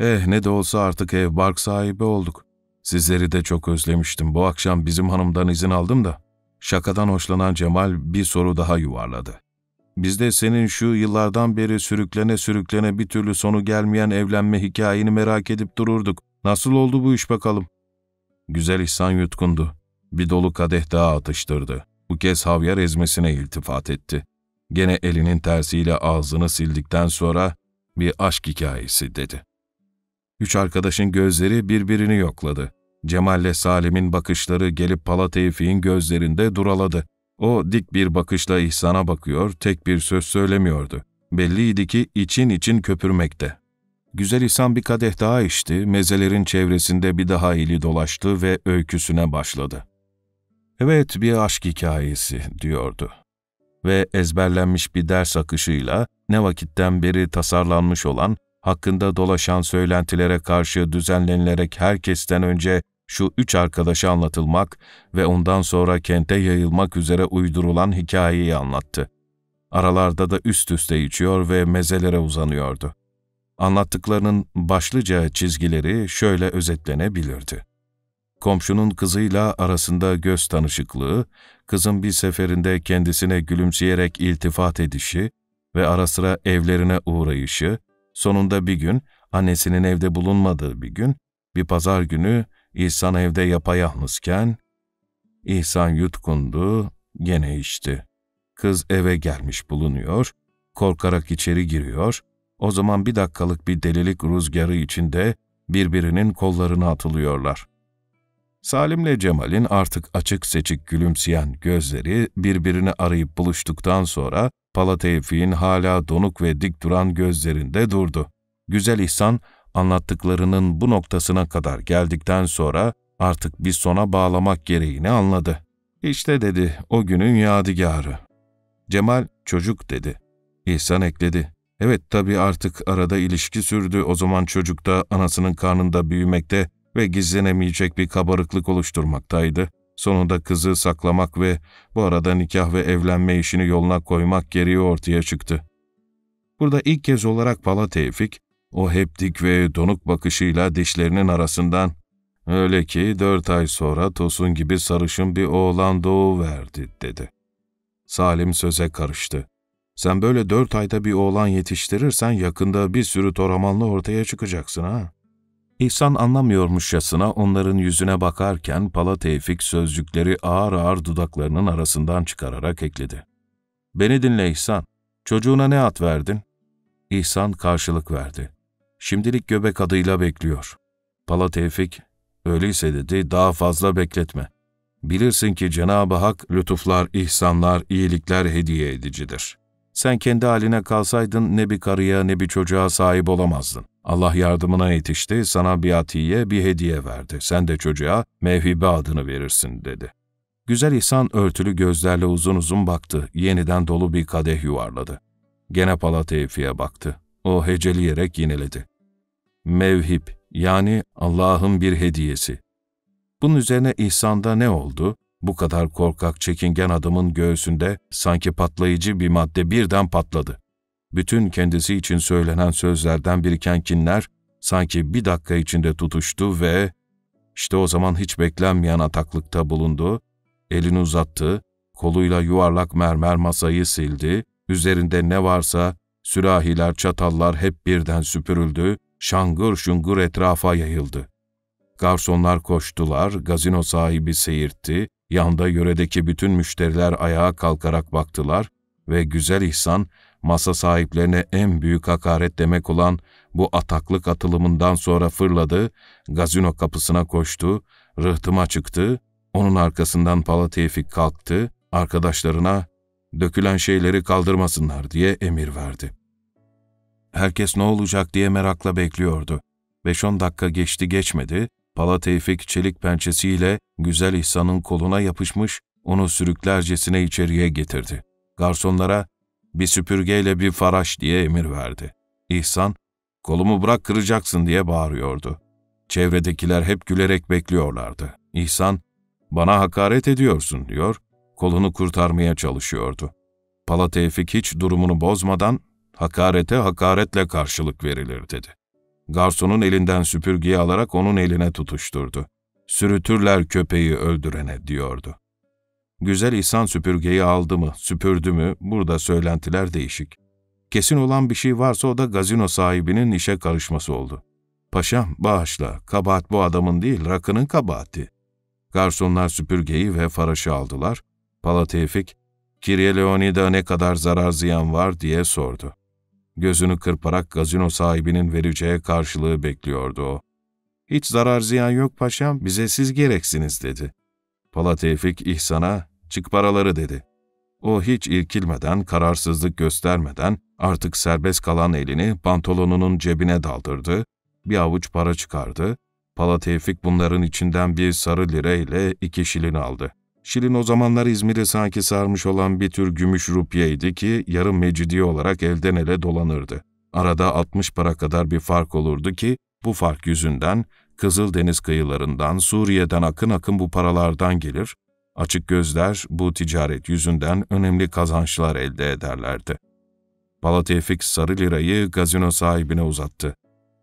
Eh ne de olsa artık ev bark sahibi olduk. Sizleri de çok özlemiştim. Bu akşam bizim hanımdan izin aldım da. Şakadan hoşlanan Cemal bir soru daha yuvarladı. Biz de senin şu yıllardan beri sürüklene sürüklene bir türlü sonu gelmeyen evlenme hikayeni merak edip dururduk. Nasıl oldu bu iş bakalım? Güzel İhsan yutkundu. Bir dolu kadeh daha atıştırdı. Bu kez havyar ezmesine iltifat etti. Gene elinin tersiyle ağzını sildikten sonra bir aşk hikayesi dedi. Üç arkadaşın gözleri birbirini yokladı. Cemal Cemal'le Salim'in bakışları gelip Pala Tevfik'in gözlerinde duraladı. O dik bir bakışla İhsan'a bakıyor, tek bir söz söylemiyordu. Belliydi ki için için köpürmekte. Güzel İhsan bir kadeh daha içti, mezelerin çevresinde bir daha ili dolaştı ve öyküsüne başladı. Evet bir aşk hikayesi diyordu. Ve ezberlenmiş bir ders akışıyla ne vakitten beri tasarlanmış olan, hakkında dolaşan söylentilere karşı düzenlenilerek herkesten önce şu üç arkadaşa anlatılmak ve ondan sonra kente yayılmak üzere uydurulan hikayeyi anlattı. Aralarda da üst üste içiyor ve mezelere uzanıyordu. Anlattıklarının başlıca çizgileri şöyle özetlenebilirdi. Komşunun kızıyla arasında göz tanışıklığı, kızın bir seferinde kendisine gülümseyerek iltifat edişi ve ara sıra evlerine uğrayışı, sonunda bir gün annesinin evde bulunmadığı bir gün, bir pazar günü İhsan evde yapayalnızken, İhsan yutkundu, gene içti. Kız eve gelmiş bulunuyor, korkarak içeri giriyor, o zaman bir dakikalık bir delilik rüzgarı içinde birbirinin kollarına atılıyorlar. Salim'le Cemal'in artık açık seçik gülümseyen gözleri birbirini arayıp buluştuktan sonra Pala hala donuk ve dik duran gözlerinde durdu. Güzel İhsan anlattıklarının bu noktasına kadar geldikten sonra artık bir sona bağlamak gereğini anladı. İşte dedi o günün yadigarı. Cemal çocuk dedi. İhsan ekledi. Evet tabii artık arada ilişki sürdü. O zaman çocuk da anasının karnında büyümekte ve gizlenemeyecek bir kabarıklık oluşturmaktaydı. Sonunda kızı saklamak ve bu arada nikah ve evlenme işini yoluna koymak geriye ortaya çıktı. Burada ilk kez olarak Pala Tevfik, o hep dik ve donuk bakışıyla dişlerinin arasından ''Öyle ki dört ay sonra Tosun gibi sarışın bir oğlan doğu verdi dedi. Salim söze karıştı. Sen böyle dört ayda bir oğlan yetiştirirsen yakında bir sürü toramanlı ortaya çıkacaksın ha. İhsan anlamıyormuşçasına onların yüzüne bakarken Pala Tevfik sözcükleri ağır ağır dudaklarının arasından çıkararak ekledi. Beni dinle İhsan. Çocuğuna ne at verdin? İhsan karşılık verdi. Şimdilik göbek adıyla bekliyor. Pala Tevfik, öyleyse dedi daha fazla bekletme. Bilirsin ki Cenab-ı Hak lütuflar, ihsanlar, iyilikler hediye edicidir. Sen kendi haline kalsaydın ne bir karıya ne bir çocuğa sahip olamazdın. Allah yardımına yetişti, sana bir atiye, bir hediye verdi. Sen de çocuğa mevhibe adını verirsin dedi. Güzel İhsan örtülü gözlerle uzun uzun baktı, yeniden dolu bir kadeh yuvarladı. Gene Palat Eyfi'ye baktı. O heceleyerek yeniledi. Mevhip, yani Allah'ın bir hediyesi. Bunun üzerine İhsan'da ne oldu? Bu kadar korkak, çekingen adamın göğsünde sanki patlayıcı bir madde birden patladı. Bütün kendisi için söylenen sözlerden biriken kinler sanki bir dakika içinde tutuştu ve işte o zaman hiç beklenmeyen ataklıkta bulundu, elini uzattı, koluyla yuvarlak mermer masayı sildi, üzerinde ne varsa sürahiler, çatallar hep birden süpürüldü, şangır şungur etrafa yayıldı. Garsonlar koştular, gazino sahibi seyirtti, Yanda yöredeki bütün müşteriler ayağa kalkarak baktılar ve güzel ihsan masa sahiplerine en büyük hakaret demek olan bu ataklık atılımından sonra fırladı, gazino kapısına koştu, rıhtıma çıktı, onun arkasından Pala Tevfik kalktı, arkadaşlarına dökülen şeyleri kaldırmasınlar diye emir verdi. Herkes ne olacak diye merakla bekliyordu. 5-10 dakika geçti geçmedi, Pala Tevfik çelik pençesiyle güzel İhsan'ın koluna yapışmış, onu sürüklercesine içeriye getirdi. Garsonlara bir süpürgeyle bir faraş diye emir verdi. İhsan, kolumu bırak kıracaksın diye bağırıyordu. Çevredekiler hep gülerek bekliyorlardı. İhsan, bana hakaret ediyorsun diyor, kolunu kurtarmaya çalışıyordu. Pala Tevfik hiç durumunu bozmadan hakarete hakaretle karşılık verilir dedi. Garsonun elinden süpürgeyi alarak onun eline tutuşturdu. Sürütürler köpeği öldürene diyordu. Güzel İhsan süpürgeyi aldı mı, süpürdü mü burada söylentiler değişik. Kesin olan bir şey varsa o da gazino sahibinin işe karışması oldu. Paşam bağışla, kabahat bu adamın değil, rakının kabahati. Garsonlar süpürgeyi ve faraşı aldılar. Pala Tevfik, Kirye Leoni'de ne kadar zarar ziyan var diye sordu. Gözünü kırparak gazino sahibinin vereceği karşılığı bekliyordu o. ''Hiç zarar ziyan yok paşam, bize siz gereksiniz.'' dedi. Pala Tevfik İhsan'a ''Çık paraları'' dedi. O hiç irkilmeden, kararsızlık göstermeden artık serbest kalan elini pantolonunun cebine daldırdı, bir avuç para çıkardı. Pala Tevfik bunların içinden bir sarı lira ile iki şilin aldı. Şil'in o zamanlar İzmir'i sanki sarmış olan bir tür gümüş rupyeydi ki yarım mecidi olarak elden ele dolanırdı. Arada 60 para kadar bir fark olurdu ki bu fark yüzünden Kızıldeniz kıyılarından, Suriye'den akın akın bu paralardan gelir, açık gözler bu ticaret yüzünden önemli kazançlar elde ederlerdi. Balatefik sarı lirayı gazino sahibine uzattı.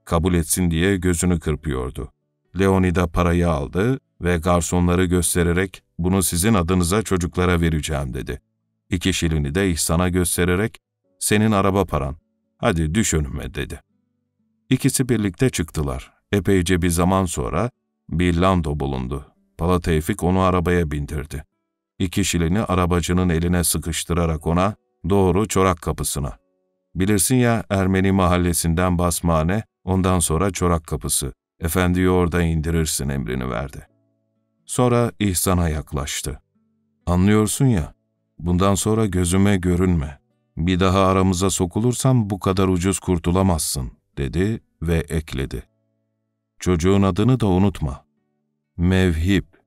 Kabul etsin diye gözünü kırpıyordu. Leonida parayı aldı, ve garsonları göstererek bunu sizin adınıza çocuklara vereceğim dedi. İki şilini de İhsan'a göstererek senin araba paran, hadi düş önüme dedi. İkisi birlikte çıktılar. Epeyce bir zaman sonra bir lando bulundu. Pala Tevfik onu arabaya bindirdi. İki şilini arabacının eline sıkıştırarak ona, doğru çorak kapısına. Bilirsin ya Ermeni mahallesinden basmane, ondan sonra çorak kapısı. Efendiyi orada indirirsin emrini verdi. Sonra İhsan'a yaklaştı. Anlıyorsun ya, bundan sonra gözüme görünme. Bir daha aramıza sokulursan bu kadar ucuz kurtulamazsın, dedi ve ekledi. Çocuğun adını da unutma. Mevhip.